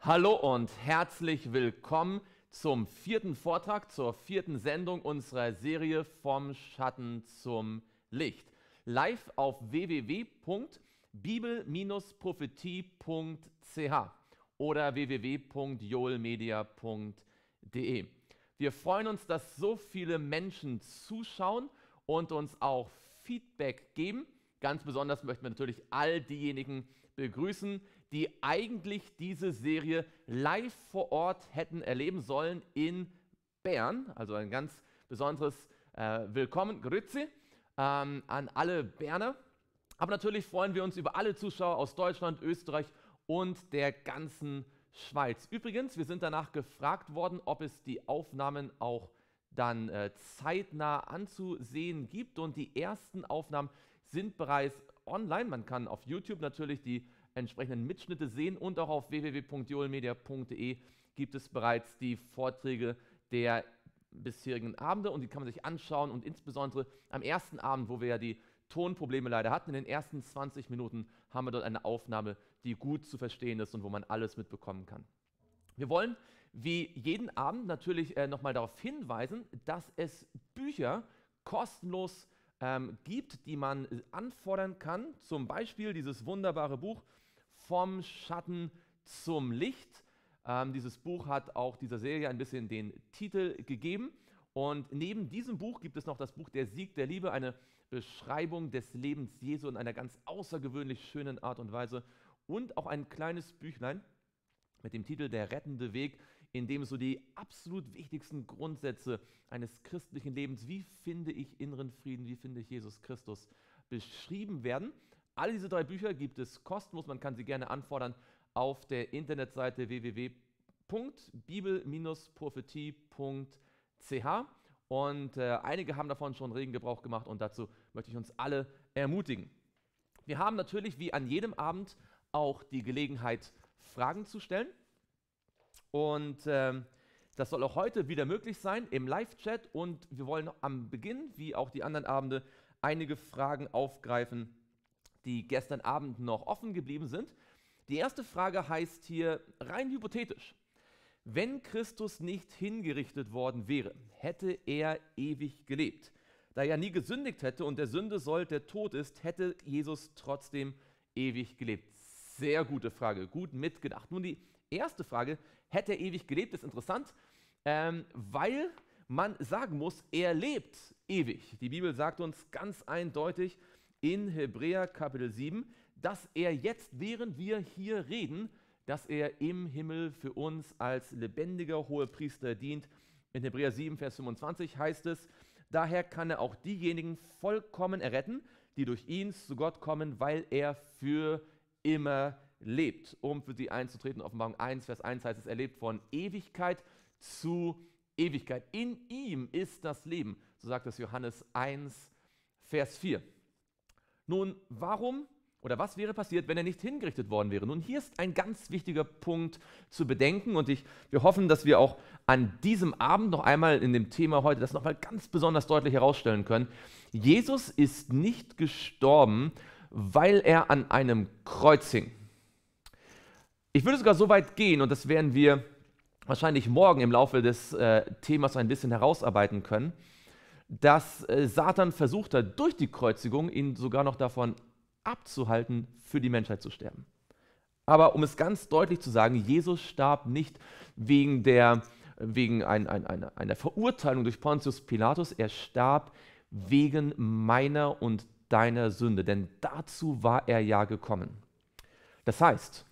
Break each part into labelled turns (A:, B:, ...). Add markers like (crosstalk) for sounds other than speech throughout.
A: Hallo und herzlich willkommen zum vierten Vortrag, zur vierten Sendung unserer Serie Vom Schatten zum Licht. Live auf www.bibel-prophetie.ch oder www.joelmedia.de. Wir freuen uns, dass so viele Menschen zuschauen und uns auch Feedback geben. Ganz besonders möchten wir natürlich all diejenigen begrüßen, die eigentlich diese Serie live vor Ort hätten erleben sollen in Bern. Also ein ganz besonderes äh, Willkommen, Grüezi, ähm, an alle Berner. Aber natürlich freuen wir uns über alle Zuschauer aus Deutschland, Österreich und der ganzen Schweiz. Übrigens, wir sind danach gefragt worden, ob es die Aufnahmen auch dann äh, zeitnah anzusehen gibt. Und die ersten Aufnahmen sind bereits online. Man kann auf YouTube natürlich die entsprechenden Mitschnitte sehen und auch auf www.joelmedia.de gibt es bereits die Vorträge der bisherigen Abende und die kann man sich anschauen und insbesondere am ersten Abend, wo wir ja die Tonprobleme leider hatten, in den ersten 20 Minuten haben wir dort eine Aufnahme, die gut zu verstehen ist und wo man alles mitbekommen kann. Wir wollen wie jeden Abend natürlich äh, nochmal darauf hinweisen, dass es Bücher kostenlos ähm, gibt, die man äh, anfordern kann. Zum Beispiel dieses wunderbare Buch vom Schatten zum Licht. Ähm, dieses Buch hat auch dieser Serie ein bisschen den Titel gegeben. Und neben diesem Buch gibt es noch das Buch Der Sieg der Liebe, eine Beschreibung des Lebens Jesu in einer ganz außergewöhnlich schönen Art und Weise. Und auch ein kleines Büchlein mit dem Titel Der rettende Weg, in dem so die absolut wichtigsten Grundsätze eines christlichen Lebens, wie finde ich inneren Frieden, wie finde ich Jesus Christus, beschrieben werden. Alle diese drei Bücher gibt es kostenlos, man kann sie gerne anfordern auf der Internetseite www.bibel-prophetie.ch. Und äh, einige haben davon schon regen Gebrauch gemacht und dazu möchte ich uns alle ermutigen. Wir haben natürlich wie an jedem Abend auch die Gelegenheit, Fragen zu stellen. Und äh, das soll auch heute wieder möglich sein im Live-Chat. Und wir wollen am Beginn, wie auch die anderen Abende, einige Fragen aufgreifen, die gestern Abend noch offen geblieben sind. Die erste Frage heißt hier rein hypothetisch. Wenn Christus nicht hingerichtet worden wäre, hätte er ewig gelebt. Da er nie gesündigt hätte und der Sünde soll der Tod ist, hätte Jesus trotzdem ewig gelebt. Sehr gute Frage, gut mitgedacht. Nun die erste Frage, hätte er ewig gelebt, ist interessant, ähm, weil man sagen muss, er lebt ewig. Die Bibel sagt uns ganz eindeutig, in Hebräer Kapitel 7, dass er jetzt, während wir hier reden, dass er im Himmel für uns als lebendiger Hohepriester dient. In Hebräer 7, Vers 25 heißt es, daher kann er auch diejenigen vollkommen erretten, die durch ihn zu Gott kommen, weil er für immer lebt, um für sie einzutreten. Offenbarung 1, Vers 1 heißt es, er lebt von Ewigkeit zu Ewigkeit. In ihm ist das Leben, so sagt es Johannes 1, Vers 4. Nun, warum oder was wäre passiert, wenn er nicht hingerichtet worden wäre? Nun, hier ist ein ganz wichtiger Punkt zu bedenken und ich, wir hoffen, dass wir auch an diesem Abend noch einmal in dem Thema heute das nochmal ganz besonders deutlich herausstellen können. Jesus ist nicht gestorben, weil er an einem Kreuz hing. Ich würde sogar so weit gehen und das werden wir wahrscheinlich morgen im Laufe des äh, Themas ein bisschen herausarbeiten können dass äh, Satan versucht hat, durch die Kreuzigung ihn sogar noch davon abzuhalten, für die Menschheit zu sterben. Aber um es ganz deutlich zu sagen, Jesus starb nicht wegen, der, wegen ein, ein, einer, einer Verurteilung durch Pontius Pilatus, er starb wegen meiner und deiner Sünde, denn dazu war er ja gekommen. Das heißt,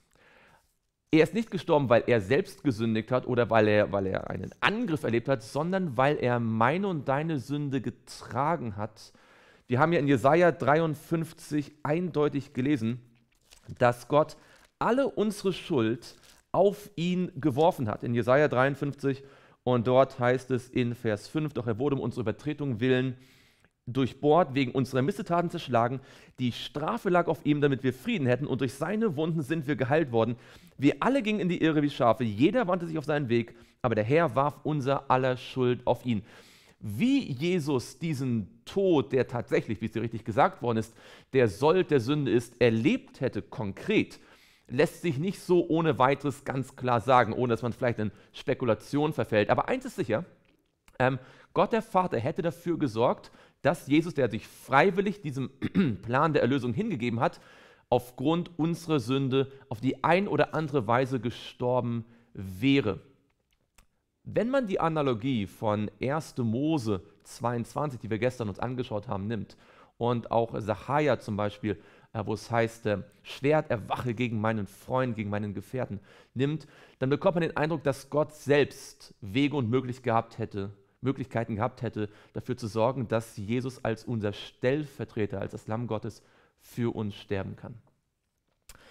A: er ist nicht gestorben, weil er selbst gesündigt hat oder weil er, weil er einen Angriff erlebt hat, sondern weil er meine und deine Sünde getragen hat. Wir haben ja in Jesaja 53 eindeutig gelesen, dass Gott alle unsere Schuld auf ihn geworfen hat. In Jesaja 53 und dort heißt es in Vers 5, doch er wurde um unsere Übertretung willen durchbohrt, wegen unserer Missetaten zerschlagen. Die Strafe lag auf ihm, damit wir Frieden hätten, und durch seine Wunden sind wir geheilt worden. Wir alle gingen in die Irre wie Schafe, jeder wandte sich auf seinen Weg, aber der Herr warf unser aller Schuld auf ihn. Wie Jesus diesen Tod, der tatsächlich, wie es dir richtig gesagt worden ist, der Sold der Sünde ist, erlebt hätte konkret, lässt sich nicht so ohne weiteres ganz klar sagen, ohne dass man vielleicht in Spekulation verfällt. Aber eins ist sicher, ähm, Gott der Vater hätte dafür gesorgt, dass Jesus, der sich freiwillig diesem (clears throat) Plan der Erlösung hingegeben hat, aufgrund unserer Sünde auf die ein oder andere Weise gestorben wäre. Wenn man die Analogie von 1. Mose 22, die wir gestern uns angeschaut haben, nimmt und auch Sachaja zum Beispiel, äh, wo es heißt, äh, Schwert erwache gegen meinen Freund, gegen meinen Gefährten, nimmt, dann bekommt man den Eindruck, dass Gott selbst Wege und Möglichkeiten gehabt hätte, Möglichkeiten gehabt hätte, dafür zu sorgen, dass Jesus als unser Stellvertreter, als das Lamm Gottes für uns sterben kann.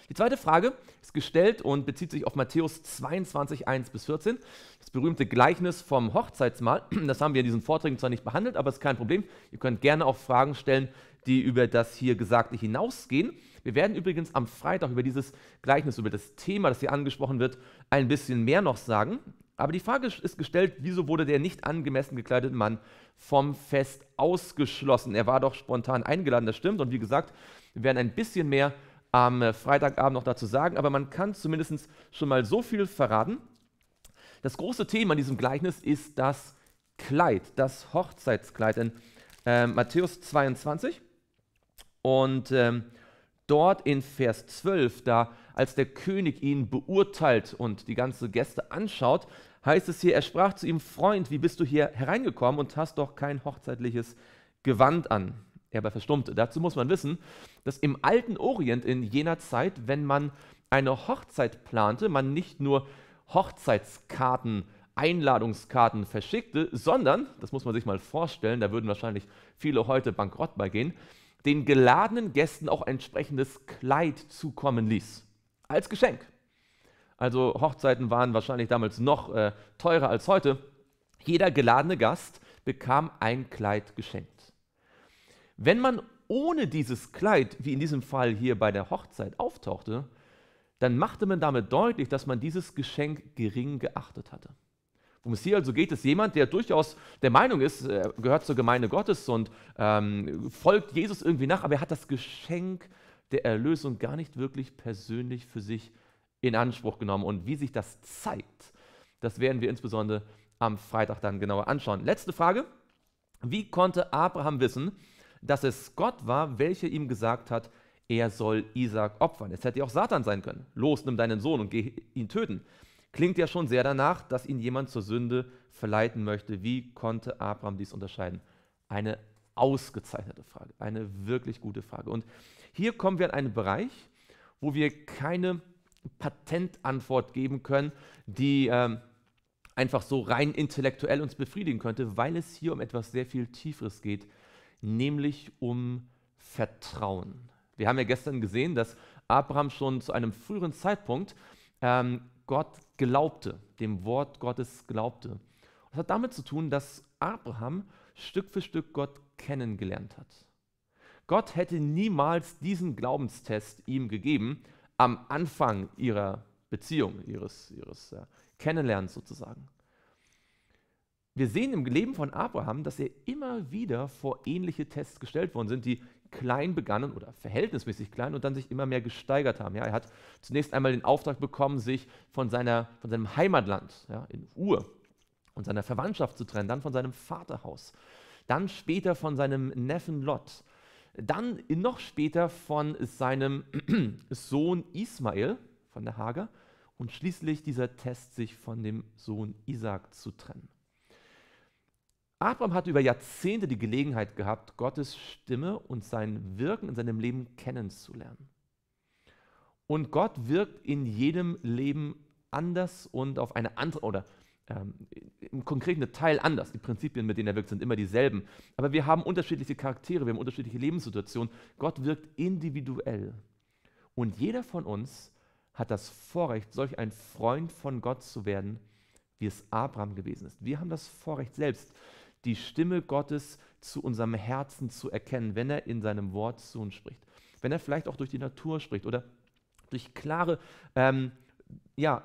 A: Die zweite Frage ist gestellt und bezieht sich auf Matthäus 22, 1 bis 14. Das berühmte Gleichnis vom Hochzeitsmahl. (clears throat) Das haben wir in diesen Vorträgen zwar nicht behandelt, aber es ist kein Problem. Ihr könnt gerne auch Fragen stellen, die über das hier Gesagte hinausgehen. Wir werden übrigens am Freitag über dieses Gleichnis, über das Thema, das hier angesprochen wird, ein bisschen mehr noch sagen. Aber die Frage ist gestellt, wieso wurde der nicht angemessen gekleidete Mann vom Fest ausgeschlossen? Er war doch spontan eingeladen, das stimmt. Und wie gesagt, wir werden ein bisschen mehr am Freitagabend noch dazu sagen, aber man kann zumindest schon mal so viel verraten. Das große Thema in diesem Gleichnis ist das Kleid, das Hochzeitskleid in äh, Matthäus 22. Und ähm, dort in Vers 12, da als der König ihn beurteilt und die ganze Gäste anschaut, heißt es hier, er sprach zu ihm, Freund, wie bist du hier hereingekommen und hast doch kein hochzeitliches Gewand an? Er aber verstummte. Dazu muss man wissen, dass im alten Orient in jener Zeit, wenn man eine Hochzeit plante, man nicht nur Hochzeitskarten Einladungskarten verschickte, sondern, das muss man sich mal vorstellen, da würden wahrscheinlich viele heute bankrott beigehen, den geladenen Gästen auch entsprechendes Kleid zukommen ließ. Als Geschenk. Also Hochzeiten waren wahrscheinlich damals noch äh, teurer als heute. Jeder geladene Gast bekam ein Kleid geschenkt. Wenn man ohne dieses Kleid, wie in diesem Fall hier bei der Hochzeit, auftauchte, dann machte man damit deutlich, dass man dieses Geschenk gering geachtet hatte. Um es hier also geht es jemand, der durchaus der Meinung ist, äh, er gehört zur Gemeinde Gottes und ähm, folgt Jesus irgendwie nach, aber er hat das Geschenk der Erlösung gar nicht wirklich persönlich für sich in Anspruch genommen. Und wie sich das zeigt, das werden wir insbesondere am Freitag dann genauer anschauen. Letzte Frage. Wie konnte Abraham wissen, dass es Gott war, welcher ihm gesagt hat, er soll Isaac opfern? Es hätte ja auch Satan sein können. Los, nimm deinen Sohn und geh ihn töten. Klingt ja schon sehr danach, dass ihn jemand zur Sünde verleiten möchte. Wie konnte Abraham dies unterscheiden? Eine ausgezeichnete Frage, eine wirklich gute Frage. Und hier kommen wir an einen Bereich, wo wir keine Patentantwort geben können, die äh, einfach so rein intellektuell uns befriedigen könnte, weil es hier um etwas sehr viel Tieferes geht, nämlich um Vertrauen. Wir haben ja gestern gesehen, dass Abraham schon zu einem früheren Zeitpunkt ähm, Gott glaubte, dem Wort Gottes glaubte. Das hat damit zu tun, dass Abraham Stück für Stück Gott kennengelernt hat. Gott hätte niemals diesen Glaubenstest ihm gegeben am Anfang ihrer Beziehung, ihres, ihres äh, Kennenlernens sozusagen. Wir sehen im Leben von Abraham, dass er immer wieder vor ähnliche Tests gestellt worden sind, die klein begannen oder verhältnismäßig klein und dann sich immer mehr gesteigert haben. Ja, er hat zunächst einmal den Auftrag bekommen, sich von, seiner, von seinem Heimatland ja, in Ur und seiner Verwandtschaft zu trennen, dann von seinem Vaterhaus, dann später von seinem Neffen Lot, dann noch später von seinem (clears throat) Sohn Ismael von der Hager und schließlich dieser Test, sich von dem Sohn Isaac zu trennen. Abraham hatte über Jahrzehnte die Gelegenheit gehabt, Gottes Stimme und sein Wirken in seinem Leben kennenzulernen. Und Gott wirkt in jedem Leben anders und auf eine andere, oder ähm, im konkreten Teil anders. Die Prinzipien, mit denen er wirkt, sind immer dieselben. Aber wir haben unterschiedliche Charaktere, wir haben unterschiedliche Lebenssituationen. Gott wirkt individuell. Und jeder von uns hat das Vorrecht, solch ein Freund von Gott zu werden, wie es Abraham gewesen ist. Wir haben das Vorrecht selbst die Stimme Gottes zu unserem Herzen zu erkennen, wenn er in seinem Wort zu uns spricht. Wenn er vielleicht auch durch die Natur spricht oder durch klare, ähm, ja,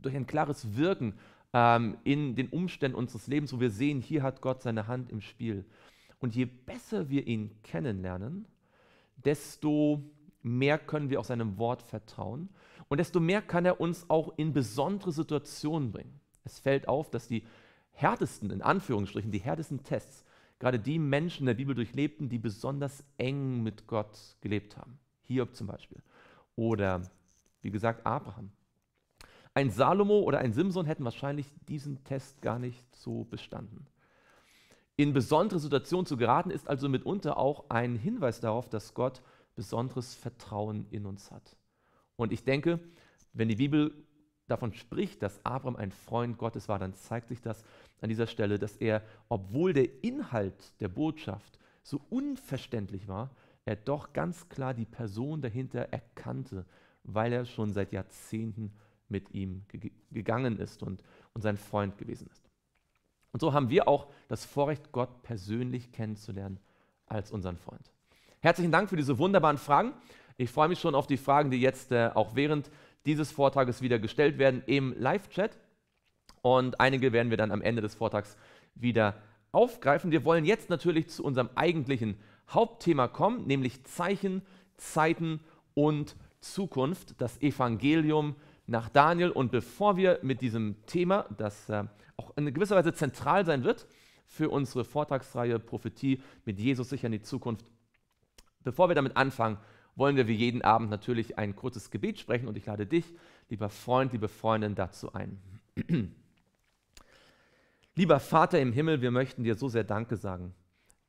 A: durch ein klares Wirken ähm, in den Umständen unseres Lebens, wo wir sehen, hier hat Gott seine Hand im Spiel. Und je besser wir ihn kennenlernen, desto mehr können wir auch seinem Wort vertrauen und desto mehr kann er uns auch in besondere Situationen bringen. Es fällt auf, dass die härtesten, in Anführungsstrichen, die härtesten Tests gerade die Menschen in der Bibel durchlebten, die besonders eng mit Gott gelebt haben. Hiob zum Beispiel. Oder, wie gesagt, Abraham. Ein Salomo oder ein Simson hätten wahrscheinlich diesen Test gar nicht so bestanden. In besondere Situationen zu geraten, ist also mitunter auch ein Hinweis darauf, dass Gott besonderes Vertrauen in uns hat. Und ich denke, wenn die Bibel davon spricht, dass Abraham ein Freund Gottes war, dann zeigt sich das, an dieser Stelle, dass er, obwohl der Inhalt der Botschaft so unverständlich war, er doch ganz klar die Person dahinter erkannte, weil er schon seit Jahrzehnten mit ihm ge gegangen ist und, und sein Freund gewesen ist. Und so haben wir auch das Vorrecht, Gott persönlich kennenzulernen als unseren Freund. Herzlichen Dank für diese wunderbaren Fragen. Ich freue mich schon auf die Fragen, die jetzt äh, auch während dieses Vortrages wieder gestellt werden im Live-Chat. Und einige werden wir dann am Ende des Vortrags wieder aufgreifen. Wir wollen jetzt natürlich zu unserem eigentlichen Hauptthema kommen, nämlich Zeichen, Zeiten und Zukunft, das Evangelium nach Daniel. Und bevor wir mit diesem Thema, das äh, auch in gewisser Weise zentral sein wird für unsere Vortragsreihe Prophetie mit Jesus sicher in die Zukunft, bevor wir damit anfangen, wollen wir wie jeden Abend natürlich ein kurzes Gebet sprechen und ich lade dich, lieber Freund, liebe Freundin, dazu ein. (clears throat) Lieber Vater im Himmel, wir möchten dir so sehr Danke sagen,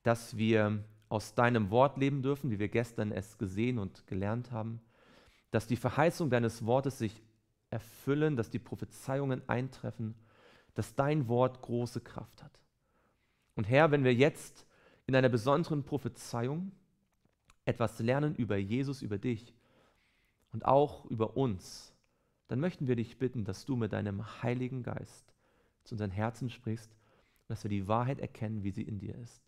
A: dass wir aus deinem Wort leben dürfen, wie wir gestern es gesehen und gelernt haben, dass die Verheißung deines Wortes sich erfüllen, dass die Prophezeiungen eintreffen, dass dein Wort große Kraft hat. Und Herr, wenn wir jetzt in einer besonderen Prophezeiung etwas lernen über Jesus, über dich und auch über uns, dann möchten wir dich bitten, dass du mit deinem Heiligen Geist zu unseren Herzen sprichst und dass wir die Wahrheit erkennen, wie sie in dir ist.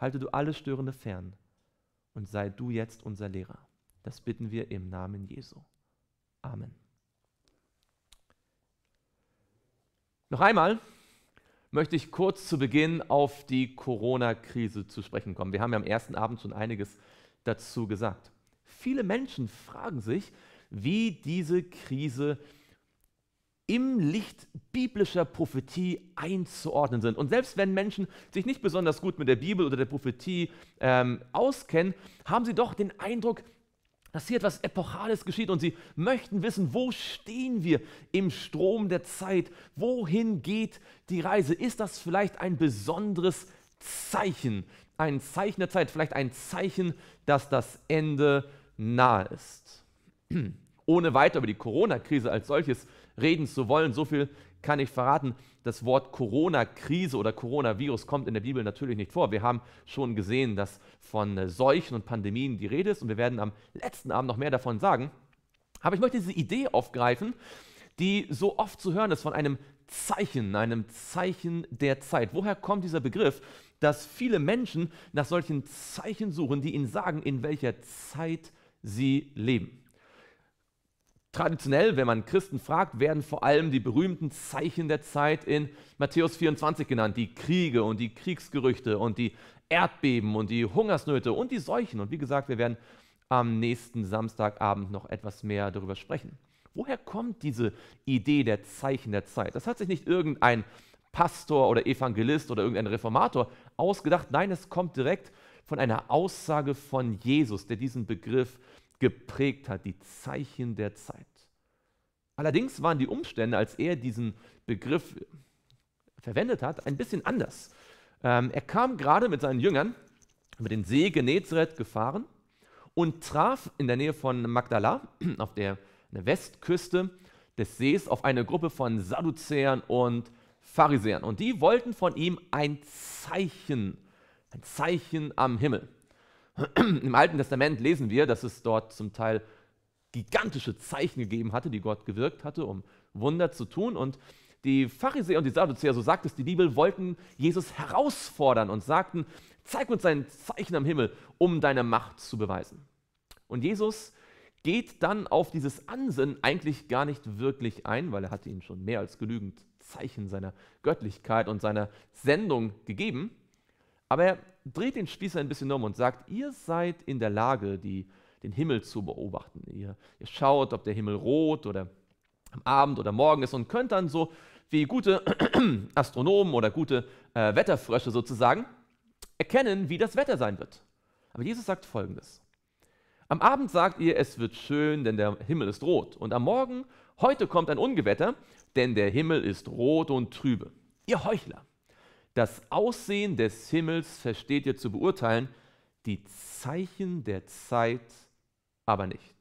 A: Halte du alles Störende fern und sei du jetzt unser Lehrer. Das bitten wir im Namen Jesu. Amen. Noch einmal möchte ich kurz zu Beginn auf die Corona-Krise zu sprechen kommen. Wir haben ja am ersten Abend schon einiges dazu gesagt. Viele Menschen fragen sich, wie diese Krise im Licht biblischer Prophetie einzuordnen sind. Und selbst wenn Menschen sich nicht besonders gut mit der Bibel oder der Prophetie ähm, auskennen, haben sie doch den Eindruck, dass hier etwas Epochales geschieht und sie möchten wissen, wo stehen wir im Strom der Zeit? Wohin geht die Reise? Ist das vielleicht ein besonderes Zeichen? Ein Zeichen der Zeit, vielleicht ein Zeichen, dass das Ende nahe ist. (clears throat) Ohne weiter über die Corona-Krise als solches reden zu wollen. So viel kann ich verraten. Das Wort Corona-Krise oder Coronavirus kommt in der Bibel natürlich nicht vor. Wir haben schon gesehen, dass von Seuchen und Pandemien die Rede ist und wir werden am letzten Abend noch mehr davon sagen. Aber ich möchte diese Idee aufgreifen, die so oft zu hören ist von einem Zeichen, einem Zeichen der Zeit. Woher kommt dieser Begriff, dass viele Menschen nach solchen Zeichen suchen, die ihnen sagen, in welcher Zeit sie leben? Traditionell, wenn man Christen fragt, werden vor allem die berühmten Zeichen der Zeit in Matthäus 24 genannt, die Kriege und die Kriegsgerüchte und die Erdbeben und die Hungersnöte und die Seuchen. Und wie gesagt, wir werden am nächsten Samstagabend noch etwas mehr darüber sprechen. Woher kommt diese Idee der Zeichen der Zeit? Das hat sich nicht irgendein Pastor oder Evangelist oder irgendein Reformator ausgedacht. Nein, es kommt direkt von einer Aussage von Jesus, der diesen Begriff geprägt hat, die Zeichen der Zeit. Allerdings waren die Umstände, als er diesen Begriff verwendet hat, ein bisschen anders. Ähm, er kam gerade mit seinen Jüngern über den See Genezareth gefahren und traf in der Nähe von Magdala, (clears throat) auf der, der Westküste des Sees, auf eine Gruppe von Sadduzäern und Pharisäern. Und die wollten von ihm ein Zeichen, ein Zeichen am Himmel. (clears throat) Im Alten Testament lesen wir, dass es dort zum Teil gigantische Zeichen gegeben hatte, die Gott gewirkt hatte, um Wunder zu tun. Und die Pharisäer und die Sadduzäer, so sagt es die Bibel, wollten Jesus herausfordern und sagten, zeig uns ein Zeichen am Himmel, um deine Macht zu beweisen. Und Jesus geht dann auf dieses Ansinnen eigentlich gar nicht wirklich ein, weil er hatte ihnen schon mehr als genügend Zeichen seiner Göttlichkeit und seiner Sendung gegeben. Aber er dreht den Spieß ein bisschen um und sagt, ihr seid in der Lage, die, den Himmel zu beobachten. Ihr, ihr schaut, ob der Himmel rot oder am Abend oder morgen ist und könnt dann so wie gute (clears throat) Astronomen oder gute äh, Wetterfrösche sozusagen erkennen, wie das Wetter sein wird. Aber Jesus sagt Folgendes. Am Abend sagt ihr, es wird schön, denn der Himmel ist rot. Und am Morgen, heute kommt ein Ungewetter, denn der Himmel ist rot und trübe. Ihr Heuchler das Aussehen des Himmels versteht ihr zu beurteilen, die Zeichen der Zeit aber nicht.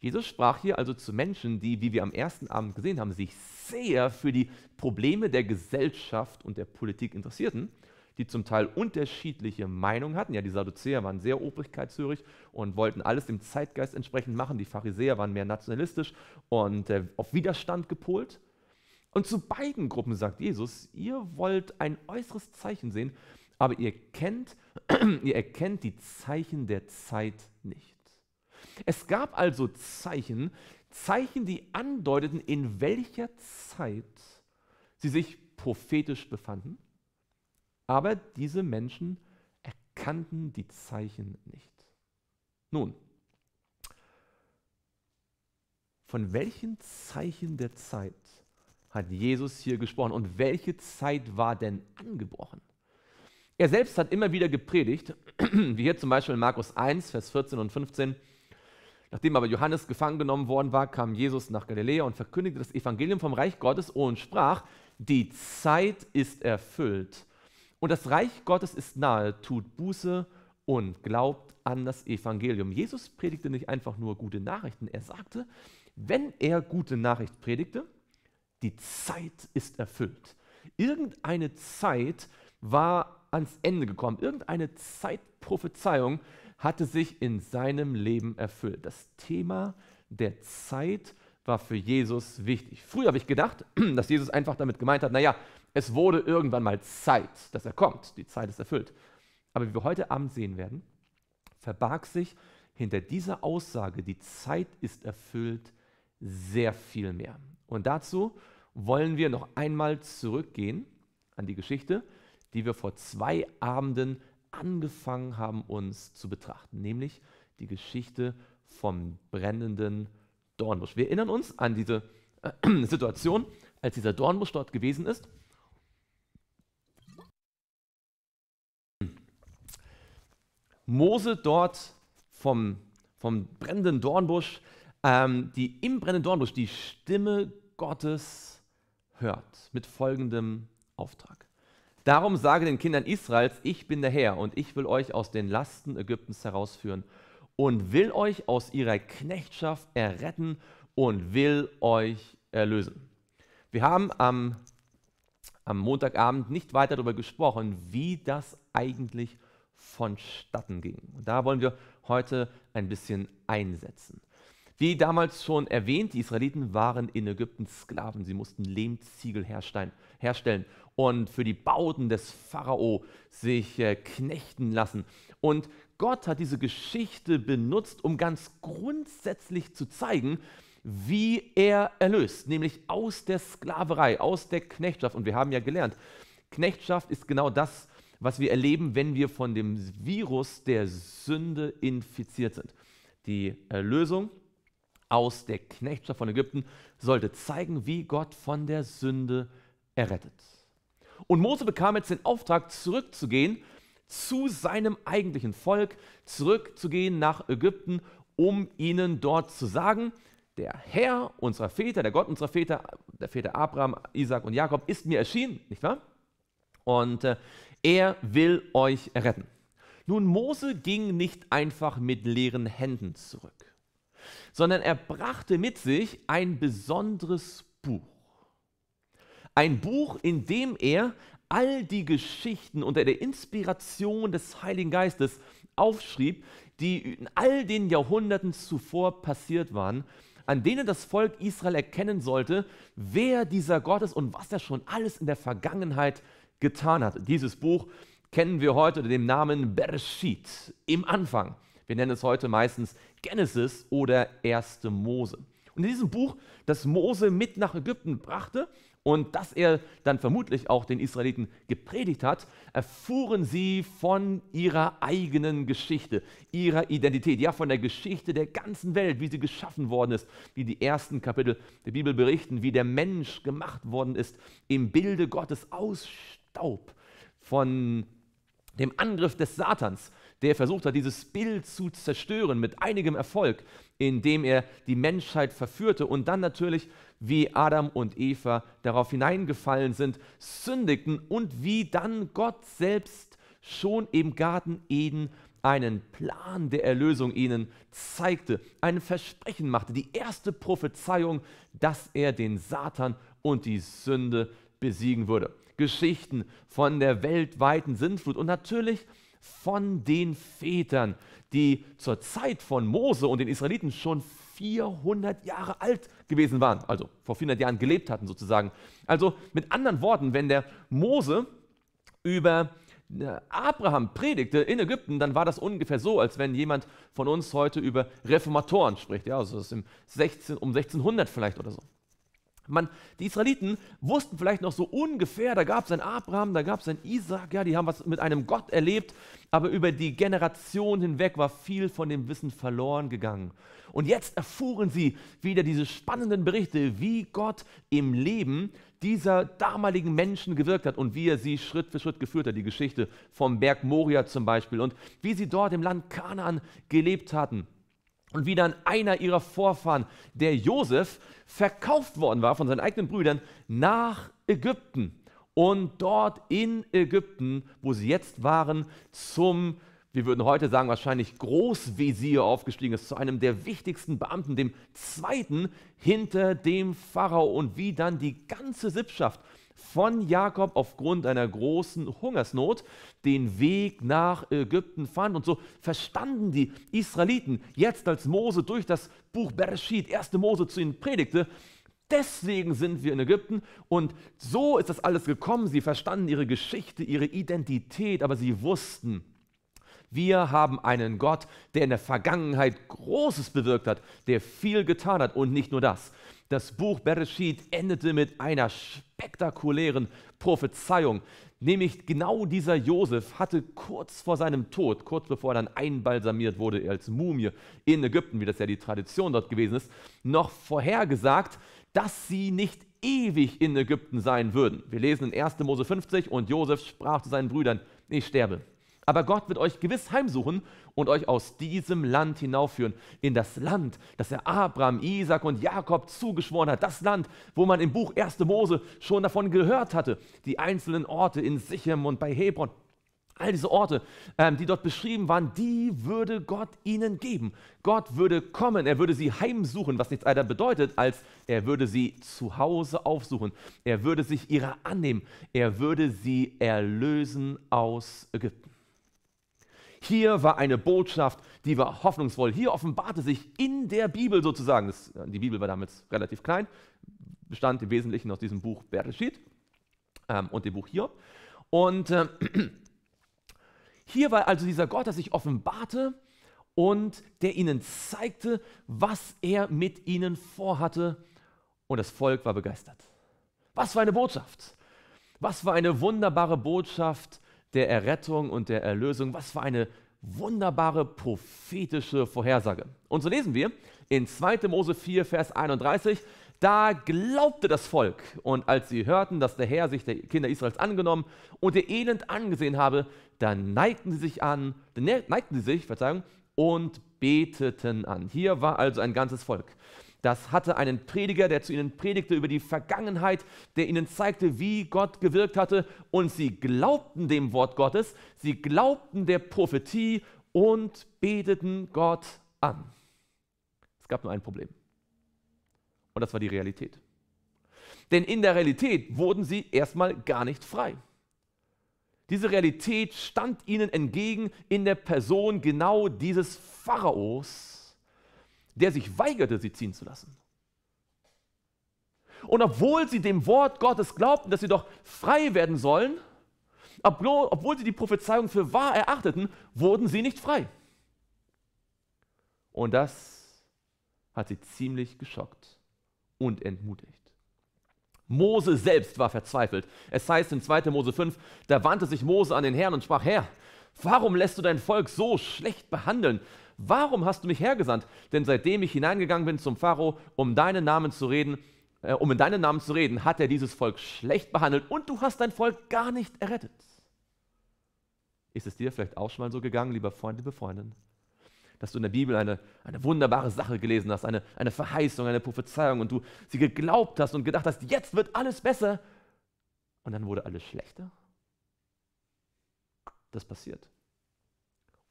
A: Jesus sprach hier also zu Menschen, die, wie wir am ersten Abend gesehen haben, sich sehr für die Probleme der Gesellschaft und der Politik interessierten, die zum Teil unterschiedliche Meinungen hatten. Ja, die Sadduzäer waren sehr obrigkeitshörig und wollten alles dem Zeitgeist entsprechend machen. Die Pharisäer waren mehr nationalistisch und äh, auf Widerstand gepolt. Und zu beiden Gruppen sagt Jesus, ihr wollt ein äußeres Zeichen sehen, aber ihr kennt, (clears throat) ihr erkennt die Zeichen der Zeit nicht. Es gab also Zeichen, Zeichen, die andeuteten, in welcher Zeit sie sich prophetisch befanden, aber diese Menschen erkannten die Zeichen nicht. Nun, von welchen Zeichen der Zeit hat Jesus hier gesprochen. Und welche Zeit war denn angebrochen? Er selbst hat immer wieder gepredigt, (clears throat) wie hier zum Beispiel in Markus 1, Vers 14 und 15. Nachdem aber Johannes gefangen genommen worden war, kam Jesus nach Galiläa und verkündigte das Evangelium vom Reich Gottes und sprach, die Zeit ist erfüllt und das Reich Gottes ist nahe, tut Buße und glaubt an das Evangelium. Jesus predigte nicht einfach nur gute Nachrichten, er sagte, wenn er gute Nachricht predigte, die Zeit ist erfüllt. Irgendeine Zeit war ans Ende gekommen. Irgendeine Zeitprophezeiung hatte sich in seinem Leben erfüllt. Das Thema der Zeit war für Jesus wichtig. Früher habe ich gedacht, (clears throat) dass Jesus einfach damit gemeint hat, naja, es wurde irgendwann mal Zeit, dass er kommt. Die Zeit ist erfüllt. Aber wie wir heute Abend sehen werden, verbarg sich hinter dieser Aussage, die Zeit ist erfüllt, sehr viel mehr. Und dazu wollen wir noch einmal zurückgehen an die Geschichte, die wir vor zwei Abenden angefangen haben uns zu betrachten, nämlich die Geschichte vom brennenden Dornbusch. Wir erinnern uns an diese äh, (clears throat) Situation, als dieser Dornbusch dort gewesen ist. Mose dort vom, vom brennenden Dornbusch, ähm, die im brennenden Dornbusch die Stimme Gottes hört, mit folgendem Auftrag. Darum sage den Kindern Israels, ich bin der Herr und ich will euch aus den Lasten Ägyptens herausführen und will euch aus ihrer Knechtschaft erretten und will euch erlösen. Wir haben am, am Montagabend nicht weiter darüber gesprochen, wie das eigentlich vonstatten ging. da wollen wir heute ein bisschen einsetzen. Wie damals schon erwähnt, die Israeliten waren in Ägypten Sklaven. Sie mussten Lehmziegel herstellen und für die Bauten des Pharao sich äh, knechten lassen. Und Gott hat diese Geschichte benutzt, um ganz grundsätzlich zu zeigen, wie er erlöst, nämlich aus der Sklaverei, aus der Knechtschaft. Und wir haben ja gelernt, Knechtschaft ist genau das, was wir erleben, wenn wir von dem Virus der Sünde infiziert sind. Die Erlösung aus der Knechtschaft von Ägypten sollte zeigen, wie Gott von der Sünde errettet. Und Mose bekam jetzt den Auftrag, zurückzugehen zu seinem eigentlichen Volk, zurückzugehen nach Ägypten, um ihnen dort zu sagen, der Herr unserer Väter, der Gott unserer Väter, der Väter Abraham, Isaac und Jakob, ist mir erschienen, nicht wahr? Und äh, er will euch retten. Nun, Mose ging nicht einfach mit leeren Händen zurück sondern er brachte mit sich ein besonderes Buch. Ein Buch, in dem er all die Geschichten unter der Inspiration des Heiligen Geistes aufschrieb, die in all den Jahrhunderten zuvor passiert waren, an denen das Volk Israel erkennen sollte, wer dieser Gott ist und was er schon alles in der Vergangenheit getan hat. Dieses Buch kennen wir heute unter dem Namen Bereshit, im Anfang. Wir nennen es heute meistens Genesis oder 1. Mose. Und in diesem Buch, das Mose mit nach Ägypten brachte und das er dann vermutlich auch den Israeliten gepredigt hat, erfuhren sie von ihrer eigenen Geschichte, ihrer Identität, ja von der Geschichte der ganzen Welt, wie sie geschaffen worden ist, wie die ersten Kapitel der Bibel berichten, wie der Mensch gemacht worden ist im Bilde Gottes aus Staub, von dem Angriff des Satans der versucht hat, dieses Bild zu zerstören mit einigem Erfolg, indem er die Menschheit verführte und dann natürlich, wie Adam und Eva darauf hineingefallen sind, sündigten und wie dann Gott selbst schon im Garten Eden einen Plan der Erlösung ihnen zeigte, ein Versprechen machte, die erste Prophezeiung, dass er den Satan und die Sünde besiegen würde. Geschichten von der weltweiten Sintflut und natürlich von den Vätern, die zur Zeit von Mose und den Israeliten schon 400 Jahre alt gewesen waren, also vor 400 Jahren gelebt hatten sozusagen. Also mit anderen Worten, wenn der Mose über äh, Abraham predigte in Ägypten, dann war das ungefähr so, als wenn jemand von uns heute über Reformatoren spricht, ja, also das im 16, um 1600 vielleicht oder so. Man, die Israeliten wussten vielleicht noch so ungefähr, da gab es einen Abraham, da gab es einen Isaac, ja, die haben was mit einem Gott erlebt, aber über die Generation hinweg war viel von dem Wissen verloren gegangen. Und jetzt erfuhren sie wieder diese spannenden Berichte, wie Gott im Leben dieser damaligen Menschen gewirkt hat und wie er sie Schritt für Schritt geführt hat. Die Geschichte vom Berg Moria zum Beispiel und wie sie dort im Land Kanaan gelebt hatten und wie dann einer ihrer Vorfahren, der Josef, verkauft worden war von seinen eigenen Brüdern nach Ägypten und dort in Ägypten, wo sie jetzt waren, zum, wir würden heute sagen, wahrscheinlich Großvezier aufgestiegen ist, zu einem der wichtigsten Beamten, dem zweiten hinter dem Pharao und wie dann die ganze Sippschaft von Jakob aufgrund einer großen Hungersnot den Weg nach Ägypten fand. Und so verstanden die Israeliten jetzt, als Mose durch das Buch Bereshit, 1. Mose zu ihnen predigte, Deswegen sind wir in Ägypten und so ist das alles gekommen. Sie verstanden ihre Geschichte, ihre Identität, aber sie wussten, wir haben einen Gott, der in der Vergangenheit Großes bewirkt hat, der viel getan hat und nicht nur das. Das Buch Bereshit endete mit einer spektakulären Prophezeiung. Nämlich genau dieser Josef hatte kurz vor seinem Tod, kurz bevor er dann einbalsamiert wurde als Mumie in Ägypten, wie das ja die Tradition dort gewesen ist, noch vorhergesagt, dass sie nicht ewig in Ägypten sein würden. Wir lesen in 1. Mose 50 und Josef sprach zu seinen Brüdern, ich sterbe, aber Gott wird euch gewiss heimsuchen und euch aus diesem Land hinaufführen, in das Land, das er Abraham, Isaac und Jakob zugeschworen hat, das Land, wo man im Buch 1. Mose schon davon gehört hatte, die einzelnen Orte in Sichem und bei Hebron. All diese Orte, ähm, die dort beschrieben waren, die würde Gott ihnen geben. Gott würde kommen, er würde sie heimsuchen, was nichts weiter bedeutet, als er würde sie zu Hause aufsuchen. Er würde sich ihrer annehmen. Er würde sie erlösen aus Ägypten. Hier war eine Botschaft, die war hoffnungsvoll. Hier offenbarte sich in der Bibel sozusagen, das, äh, die Bibel war damals relativ klein, bestand im Wesentlichen aus diesem Buch Bereshit ähm, und dem Buch Hiob. Und äh, (clears throat) hier war also dieser Gott, der sich offenbarte und der ihnen zeigte, was er mit ihnen vorhatte. Und das Volk war begeistert. Was für eine Botschaft! Was für eine wunderbare Botschaft der Errettung und der Erlösung. Was für eine wunderbare prophetische Vorhersage. Und so lesen wir in 2. Mose 4, Vers 31, da glaubte das Volk, und als sie hörten, dass der Herr sich der Kinder Israels angenommen und ihr Elend angesehen habe, da neigten sie sich an, ne, neigten sie sich, Verzeihung, und beteten an. Hier war also ein ganzes Volk. Das hatte einen Prediger, der zu ihnen predigte über die Vergangenheit, der ihnen zeigte, wie Gott gewirkt hatte. Und sie glaubten dem Wort Gottes, sie glaubten der Prophetie und beteten Gott an. Es gab nur ein Problem. Und das war die Realität. Denn in der Realität wurden sie erstmal gar nicht frei. Diese Realität stand ihnen entgegen in der Person genau dieses Pharaos, der sich weigerte, sie ziehen zu lassen. Und obwohl sie dem Wort Gottes glaubten, dass sie doch frei werden sollen, obwohl sie die Prophezeiung für wahr erachteten, wurden sie nicht frei. Und das hat sie ziemlich geschockt und entmutigt. Mose selbst war verzweifelt. Es heißt in 2. Mose 5, da wandte sich Mose an den Herrn und sprach, Herr, warum lässt du dein Volk so schlecht behandeln? warum hast du mich hergesandt? Denn seitdem ich hineingegangen bin zum Pharao, um deinen Namen zu reden, äh, um in deinen Namen zu reden, hat er dieses Volk schlecht behandelt und du hast dein Volk gar nicht errettet. Ist es dir vielleicht auch schon mal so gegangen, lieber Freund, liebe Freundin, dass du in der Bibel eine, eine wunderbare Sache gelesen hast, eine, eine Verheißung, eine Prophezeiung und du sie geglaubt hast und gedacht hast, jetzt wird alles besser und dann wurde alles schlechter? Das passiert.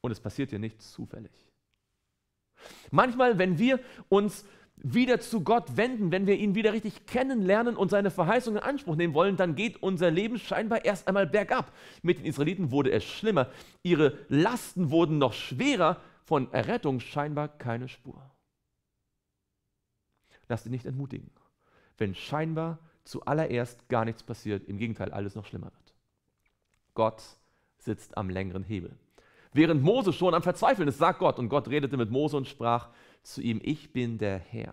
A: Und es passiert dir nicht zufällig. Manchmal, wenn wir uns wieder zu Gott wenden, wenn wir ihn wieder richtig kennenlernen und seine Verheißung in Anspruch nehmen wollen, dann geht unser Leben scheinbar erst einmal bergab. Mit den Israeliten wurde es schlimmer. Ihre Lasten wurden noch schwerer. Von Errettung scheinbar keine Spur. Lass dich nicht entmutigen, wenn scheinbar zuallererst gar nichts passiert, im Gegenteil, alles noch schlimmer wird. Gott sitzt am längeren Hebel während Mose schon am Verzweifeln ist, sagt Gott. Und Gott redete mit Mose und sprach zu ihm, ich bin der Herr.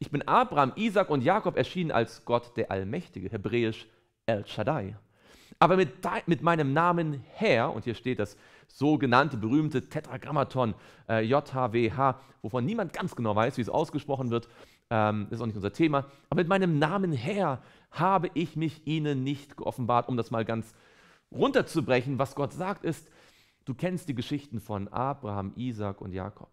A: Ich bin Abraham, Isaac und Jakob erschienen als Gott der Allmächtige, hebräisch El Shaddai. Aber mit, mit meinem Namen Herr, und hier steht das sogenannte berühmte Tetragrammaton äh, JHWH, wovon niemand ganz genau weiß, wie es ausgesprochen wird, ähm, ist auch nicht unser Thema, aber mit meinem Namen Herr habe ich mich ihnen nicht geoffenbart, um das mal ganz runterzubrechen. Was Gott sagt ist, Du kennst die Geschichten von Abraham, Isaac und Jakob.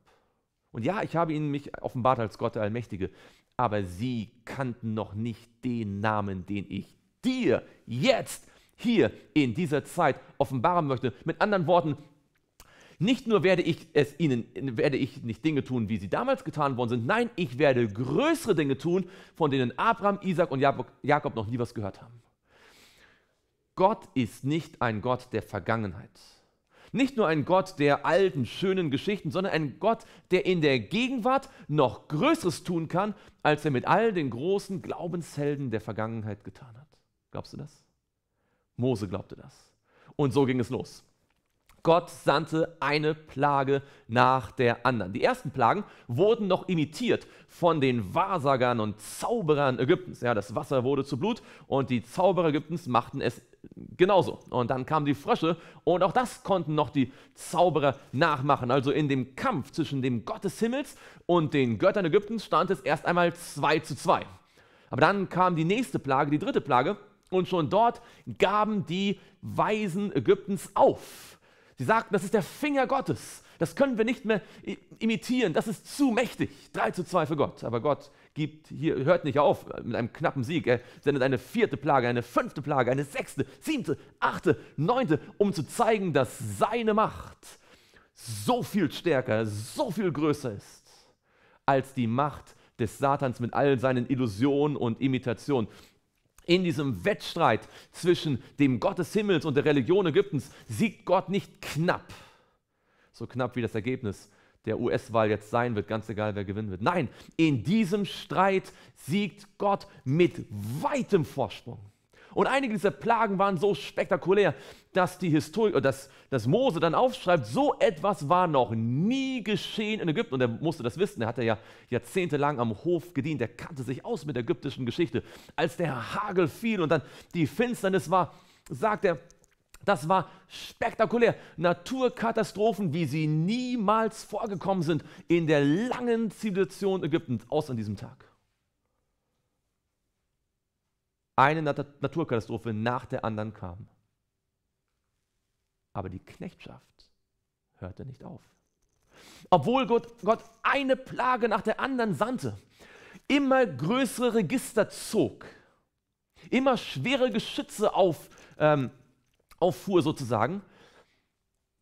A: Und ja, ich habe ihnen mich offenbart als Gott der Allmächtige, aber sie kannten noch nicht den Namen, den ich dir jetzt hier in dieser Zeit offenbaren möchte. Mit anderen Worten, nicht nur werde ich es ihnen, werde ich nicht Dinge tun, wie sie damals getan worden sind, nein, ich werde größere Dinge tun, von denen Abraham, Isaac und Jakob noch nie was gehört haben. Gott ist nicht ein Gott der Vergangenheit. Nicht nur ein Gott der alten, schönen Geschichten, sondern ein Gott, der in der Gegenwart noch Größeres tun kann, als er mit all den großen Glaubenshelden der Vergangenheit getan hat. Glaubst du das? Mose glaubte das. Und so ging es los. Gott sandte eine Plage nach der anderen. Die ersten Plagen wurden noch imitiert von den Wahrsagern und Zauberern Ägyptens. Ja, das Wasser wurde zu Blut und die Zauberer Ägyptens machten es genauso. Und dann kamen die Frösche und auch das konnten noch die Zauberer nachmachen. Also in dem Kampf zwischen dem Gott des Himmels und den Göttern Ägyptens stand es erst einmal 2 zu 2. Aber dann kam die nächste Plage, die dritte Plage, und schon dort gaben die Weisen Ägyptens auf Sie sagten, das ist der Finger Gottes. Das können wir nicht mehr imitieren. Das ist zu mächtig. 3 zu 2 für Gott. Aber Gott gibt hier, hört nicht auf mit einem knappen Sieg. Er sendet eine vierte Plage, eine fünfte Plage, eine sechste, siebte, achte, neunte, um zu zeigen, dass seine Macht so viel stärker, so viel größer ist als die Macht des Satans mit all seinen Illusionen und Imitationen in diesem Wettstreit zwischen dem Gott des Himmels und der Religion Ägyptens siegt Gott nicht knapp, so knapp wie das Ergebnis der US-Wahl jetzt sein wird, ganz egal wer gewinnen wird. Nein, in diesem Streit siegt Gott mit weitem Vorsprung. Und einige dieser Plagen waren so spektakulär, dass, die Historik, äh, dass, dass Mose dann aufschreibt, so etwas war noch nie geschehen in Ägypten. Und er musste das wissen, er hatte ja jahrzehntelang am Hof gedient, er kannte sich aus mit der ägyptischen Geschichte. Als der Hagel fiel und dann die Finsternis war, sagt er, das war spektakulär. Naturkatastrophen, wie sie niemals vorgekommen sind in der langen Zivilisation Ägyptens, außer an diesem Tag. Eine Naturkatastrophe nach der anderen kam. Aber die Knechtschaft hörte nicht auf. Obwohl Gott, Gott eine Plage nach der anderen sandte, immer größere Register zog, immer schwere Geschütze auf, ähm, auffuhr sozusagen,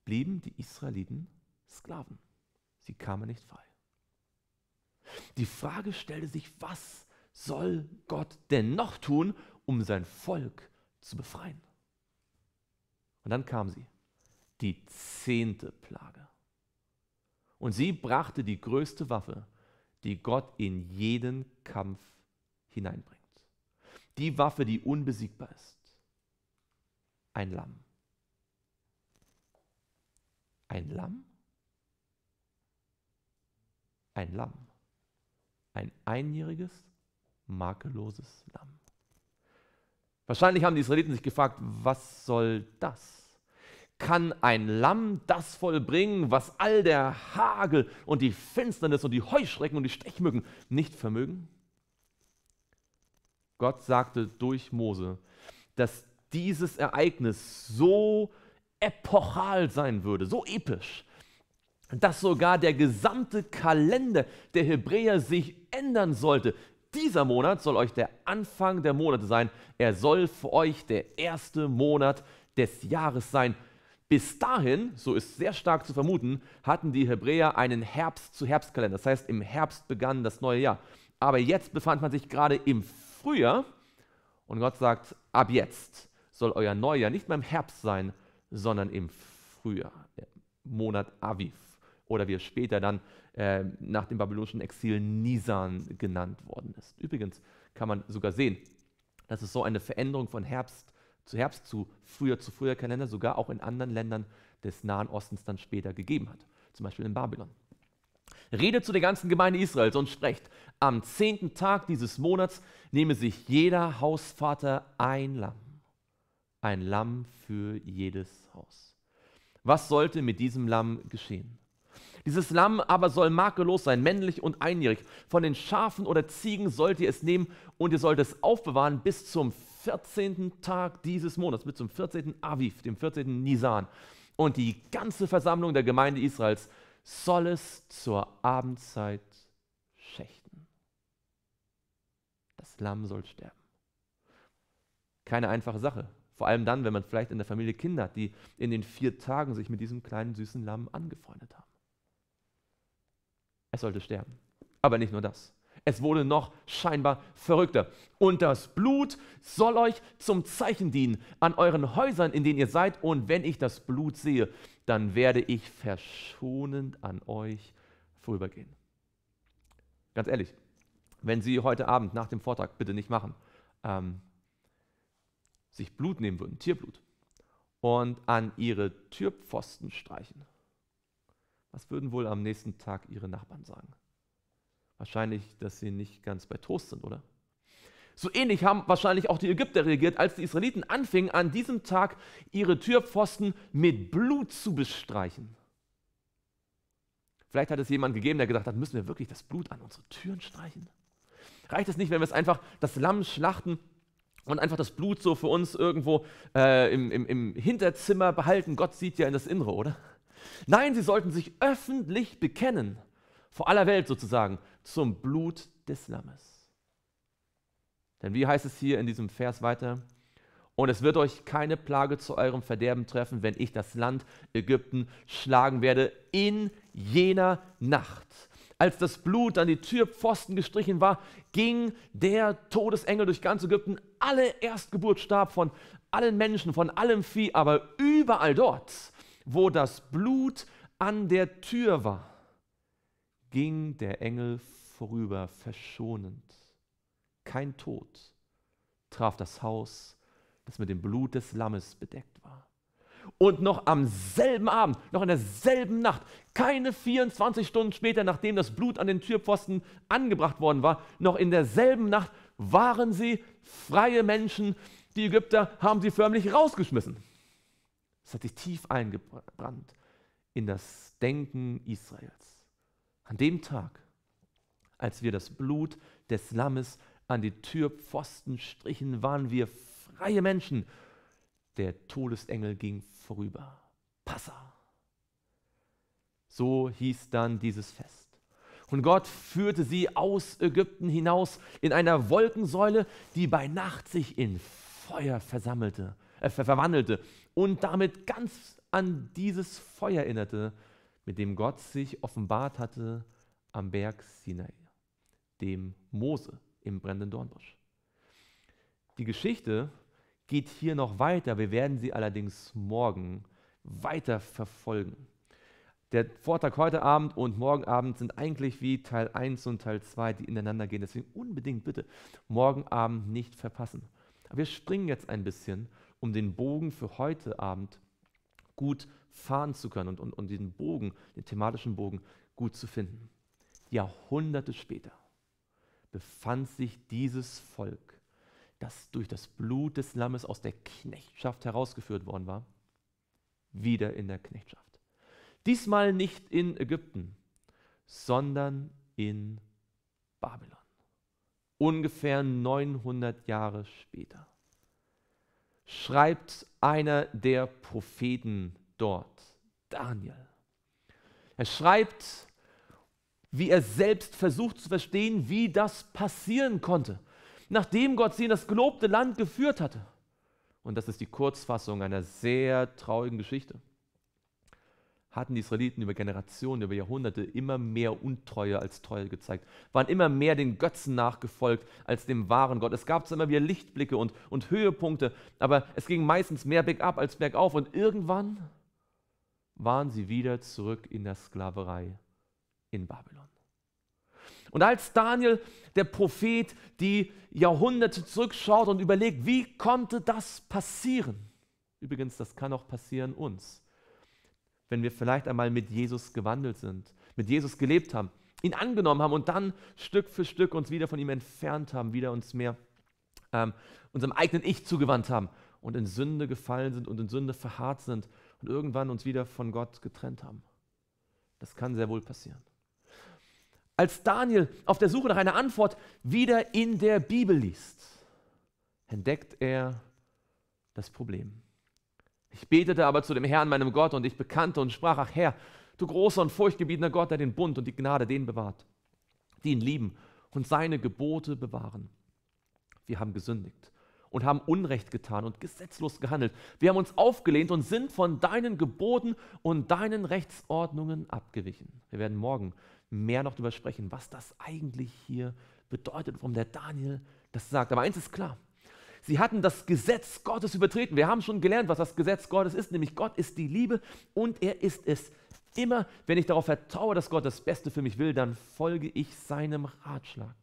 A: blieben die Israeliten Sklaven. Sie kamen nicht frei. Die Frage stellte sich, was soll Gott denn noch tun, um sein Volk zu befreien? Und dann kam sie, die zehnte Plage. Und sie brachte die größte Waffe, die Gott in jeden Kampf hineinbringt. Die Waffe, die unbesiegbar ist. Ein Lamm. Ein Lamm? Ein Lamm. Ein einjähriges makelloses Lamm. Wahrscheinlich haben die Israeliten sich gefragt, was soll das? Kann ein Lamm das vollbringen, was all der Hagel und die Finsternis und die Heuschrecken und die Stechmücken nicht vermögen? Gott sagte durch Mose, dass dieses Ereignis so epochal sein würde, so episch, dass sogar der gesamte Kalender der Hebräer sich ändern sollte, dieser Monat soll euch der Anfang der Monate sein. Er soll für euch der erste Monat des Jahres sein. Bis dahin, so ist sehr stark zu vermuten, hatten die Hebräer einen Herbst-zu-Herbst-Kalender. Das heißt, im Herbst begann das neue Jahr. Aber jetzt befand man sich gerade im Frühjahr und Gott sagt, ab jetzt soll euer Neujahr nicht mehr im Herbst sein, sondern im Frühjahr, Monat Aviv. Oder wir später dann äh, nach dem babylonischen Exil Nisan genannt worden ist. Übrigens kann man sogar sehen, dass es so eine Veränderung von Herbst zu Herbst zu früher zu früher Kalender sogar auch in anderen Ländern des Nahen Ostens dann später gegeben hat, zum Beispiel in Babylon. Redet zu der ganzen Gemeinde Israels und sprecht, am zehnten Tag dieses Monats nehme sich jeder Hausvater ein Lamm, ein Lamm für jedes Haus. Was sollte mit diesem Lamm geschehen? Dieses Lamm aber soll makellos sein, männlich und einjährig. Von den Schafen oder Ziegen sollt ihr es nehmen und ihr sollt es aufbewahren bis zum 14. Tag dieses Monats, bis zum 14. Aviv, dem 14. Nisan. Und die ganze Versammlung der Gemeinde Israels soll es zur Abendzeit schächten. Das Lamm soll sterben. Keine einfache Sache. Vor allem dann, wenn man vielleicht in der Familie Kinder hat, die in den vier Tagen sich mit diesem kleinen süßen Lamm angefreundet haben. Es sollte sterben. Aber nicht nur das. Es wurde noch scheinbar verrückter. Und das Blut soll euch zum Zeichen dienen an euren Häusern, in denen ihr seid. Und wenn ich das Blut sehe, dann werde ich verschonend an euch vorübergehen. Ganz ehrlich, wenn Sie heute Abend nach dem Vortrag bitte nicht machen, ähm, sich Blut nehmen würden, Tierblut, und an Ihre Türpfosten streichen was würden wohl am nächsten Tag ihre Nachbarn sagen? Wahrscheinlich, dass sie nicht ganz bei Trost sind, oder? So ähnlich haben wahrscheinlich auch die Ägypter reagiert, als die Israeliten anfingen, an diesem Tag ihre Türpfosten mit Blut zu bestreichen. Vielleicht hat es jemand gegeben, der gedacht hat, müssen wir wirklich das Blut an unsere Türen streichen? Reicht es nicht, wenn wir es einfach das Lamm schlachten und einfach das Blut so für uns irgendwo äh, im, im, im Hinterzimmer behalten? Gott sieht ja in das Innere, oder? Nein, sie sollten sich öffentlich bekennen, vor aller Welt sozusagen, zum Blut des Lammes. Denn wie heißt es hier in diesem Vers weiter? Und es wird euch keine Plage zu eurem Verderben treffen, wenn ich das Land Ägypten schlagen werde in jener Nacht. Als das Blut an die Türpfosten gestrichen war, ging der Todesengel durch ganz Ägypten. Alle Erstgeburt starb von allen Menschen, von allem Vieh, aber überall dort wo das Blut an der Tür war, ging der Engel vorüber, verschonend. Kein Tod traf das Haus, das mit dem Blut des Lammes bedeckt war. Und noch am selben Abend, noch in derselben Nacht, keine 24 Stunden später, nachdem das Blut an den Türpfosten angebracht worden war, noch in derselben Nacht waren sie freie Menschen. Die Ägypter haben sie förmlich rausgeschmissen. Es hat sich tief eingebrannt in das Denken Israels. An dem Tag, als wir das Blut des Lammes an die Türpfosten strichen, waren wir freie Menschen. Der Todesengel ging vorüber. Passa. So hieß dann dieses Fest. Und Gott führte sie aus Ägypten hinaus in einer Wolkensäule, die bei Nacht sich in Feuer versammelte äh, verwandelte und damit ganz an dieses Feuer erinnerte, mit dem Gott sich offenbart hatte am Berg Sinai, dem Mose im brennenden Dornbusch. Die Geschichte geht hier noch weiter, wir werden sie allerdings morgen weiter verfolgen. Der Vortrag heute Abend und morgen Abend sind eigentlich wie Teil 1 und Teil 2, die ineinander gehen. Deswegen unbedingt bitte morgen Abend nicht verpassen. Aber wir springen jetzt ein bisschen um den Bogen für heute Abend gut fahren zu können und, und, und diesen Bogen, den thematischen Bogen, gut zu finden. Jahrhunderte später befand sich dieses Volk, das durch das Blut des Lammes aus der Knechtschaft herausgeführt worden war, wieder in der Knechtschaft. Diesmal nicht in Ägypten, sondern in Babylon. Ungefähr 900 Jahre später schreibt einer der Propheten dort, Daniel. Er schreibt, wie er selbst versucht zu verstehen, wie das passieren konnte, nachdem Gott sie in das gelobte Land geführt hatte. Und das ist die Kurzfassung einer sehr traurigen Geschichte hatten die Israeliten über Generationen, über Jahrhunderte immer mehr Untreue als Treue gezeigt, waren immer mehr den Götzen nachgefolgt als dem wahren Gott. Es gab immer wieder Lichtblicke und, und Höhepunkte, aber es ging meistens mehr bergab als bergauf und irgendwann waren sie wieder zurück in der Sklaverei in Babylon. Und als Daniel, der Prophet, die Jahrhunderte zurückschaut und überlegt, wie konnte das passieren? Übrigens, das kann auch passieren uns wenn wir vielleicht einmal mit Jesus gewandelt sind, mit Jesus gelebt haben, ihn angenommen haben und dann Stück für Stück uns wieder von ihm entfernt haben, wieder uns mehr ähm, unserem eigenen Ich zugewandt haben und in Sünde gefallen sind und in Sünde verharrt sind und irgendwann uns wieder von Gott getrennt haben. Das kann sehr wohl passieren. Als Daniel auf der Suche nach einer Antwort wieder in der Bibel liest, entdeckt er das Problem. Ich betete aber zu dem Herrn, meinem Gott, und ich bekannte und sprach, ach Herr, du großer und furchtgebietener Gott, der den Bund und die Gnade denen bewahrt, die ihn lieben und seine Gebote bewahren. Wir haben gesündigt und haben Unrecht getan und gesetzlos gehandelt. Wir haben uns aufgelehnt und sind von deinen Geboten und deinen Rechtsordnungen abgewichen. Wir werden morgen mehr noch darüber sprechen, was das eigentlich hier bedeutet, warum der Daniel das sagt. Aber eins ist klar, Sie hatten das Gesetz Gottes übertreten. Wir haben schon gelernt, was das Gesetz Gottes ist, nämlich Gott ist die Liebe und er ist es immer. Wenn ich darauf vertraue, dass Gott das Beste für mich will, dann folge ich seinem Ratschlag.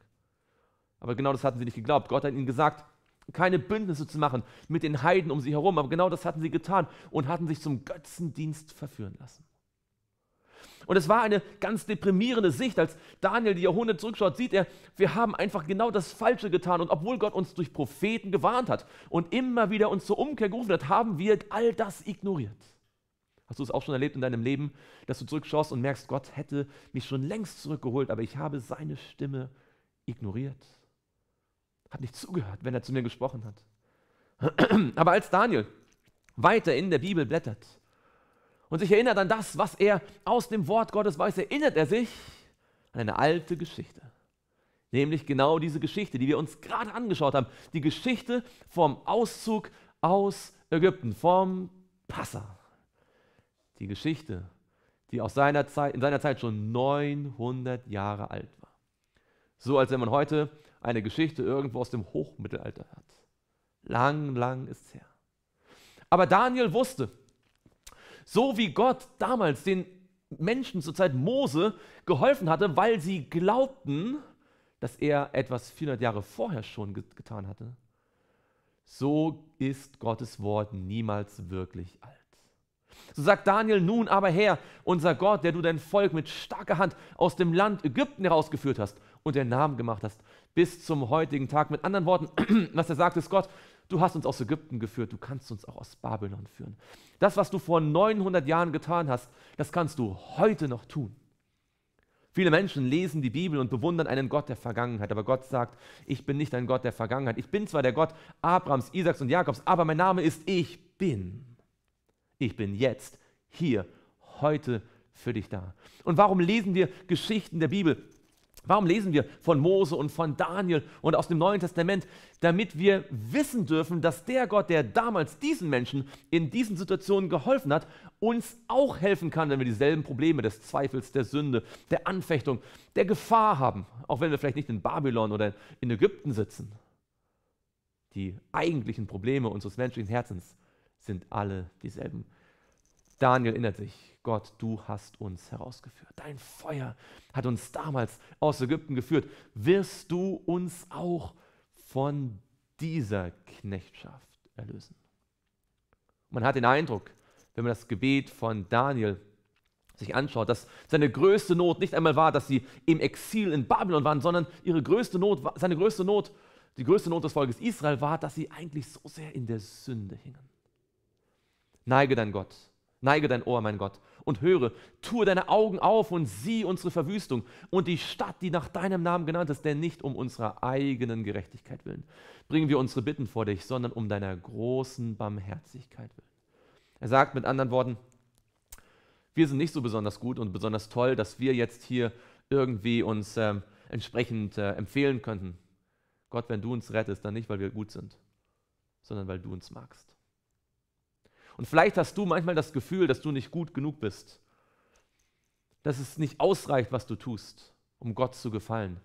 A: Aber genau das hatten sie nicht geglaubt. Gott hat ihnen gesagt, keine Bündnisse zu machen mit den Heiden um sie herum. Aber genau das hatten sie getan und hatten sich zum Götzendienst verführen lassen. Und es war eine ganz deprimierende Sicht. Als Daniel die Jahrhunderte zurückschaut, sieht er, wir haben einfach genau das Falsche getan. Und obwohl Gott uns durch Propheten gewarnt hat und immer wieder uns zur Umkehr gerufen hat, haben wir all das ignoriert. Hast du es auch schon erlebt in deinem Leben, dass du zurückschaust und merkst, Gott hätte mich schon längst zurückgeholt, aber ich habe seine Stimme ignoriert. Hat nicht zugehört, wenn er zu mir gesprochen hat. (clears throat) Aber als Daniel weiter in der Bibel blättert, und sich erinnert an das, was er aus dem Wort Gottes weiß, erinnert er sich an eine alte Geschichte. Nämlich genau diese Geschichte, die wir uns gerade angeschaut haben. Die Geschichte vom Auszug aus Ägypten, vom Passa. Die Geschichte, die aus seiner Zeit, in seiner Zeit schon 900 Jahre alt war. So als wenn man heute eine Geschichte irgendwo aus dem Hochmittelalter hat. Lang, lang ist es her. Aber Daniel wusste, so wie Gott damals den Menschen zur Zeit Mose geholfen hatte, weil sie glaubten, dass er etwas 400 Jahre vorher schon getan hatte. So ist Gottes Wort niemals wirklich alt. So sagt Daniel nun aber Herr, unser Gott, der du dein Volk mit starker Hand aus dem Land Ägypten herausgeführt hast und den Namen gemacht hast, bis zum heutigen Tag. Mit anderen Worten, (clears throat) was er sagt, ist Gott, Du hast uns aus Ägypten geführt, du kannst uns auch aus Babylon führen. Das, was du vor 900 Jahren getan hast, das kannst du heute noch tun. Viele Menschen lesen die Bibel und bewundern einen Gott der Vergangenheit, aber Gott sagt, ich bin nicht ein Gott der Vergangenheit. Ich bin zwar der Gott Abrahams, Isaaks und Jakobs, aber mein Name ist Ich bin. Ich bin jetzt, hier, heute für dich da. Und warum lesen wir Geschichten der Bibel? Warum lesen wir von Mose und von Daniel und aus dem Neuen Testament? Damit wir wissen dürfen, dass der Gott, der damals diesen Menschen in diesen Situationen geholfen hat, uns auch helfen kann, wenn wir dieselben Probleme des Zweifels, der Sünde, der Anfechtung, der Gefahr haben. Auch wenn wir vielleicht nicht in Babylon oder in Ägypten sitzen. Die eigentlichen Probleme unseres menschlichen Herzens sind alle dieselben. Daniel erinnert sich, Gott, du hast uns herausgeführt. Dein Feuer hat uns damals aus Ägypten geführt. Wirst du uns auch von dieser Knechtschaft erlösen? Man hat den Eindruck, wenn man das Gebet von Daniel sich anschaut, dass seine größte Not nicht einmal war, dass sie im Exil in Babylon waren, sondern ihre größte Not, seine größte Not, die größte Not des Volkes Israel war, dass sie eigentlich so sehr in der Sünde hingen. Neige dein Gott Neige dein Ohr, mein Gott, und höre, tue deine Augen auf und sieh unsere Verwüstung und die Stadt, die nach deinem Namen genannt ist, denn nicht um unserer eigenen Gerechtigkeit willen bringen wir unsere Bitten vor dich, sondern um deiner großen Barmherzigkeit willen. Er sagt mit anderen Worten, wir sind nicht so besonders gut und besonders toll, dass wir jetzt hier irgendwie uns ähm, entsprechend äh, empfehlen könnten. Gott, wenn du uns rettest, dann nicht, weil wir gut sind, sondern weil du uns magst. Und vielleicht hast du manchmal das Gefühl, dass du nicht gut genug bist, dass es nicht ausreicht, was du tust, um Gott zu gefallen.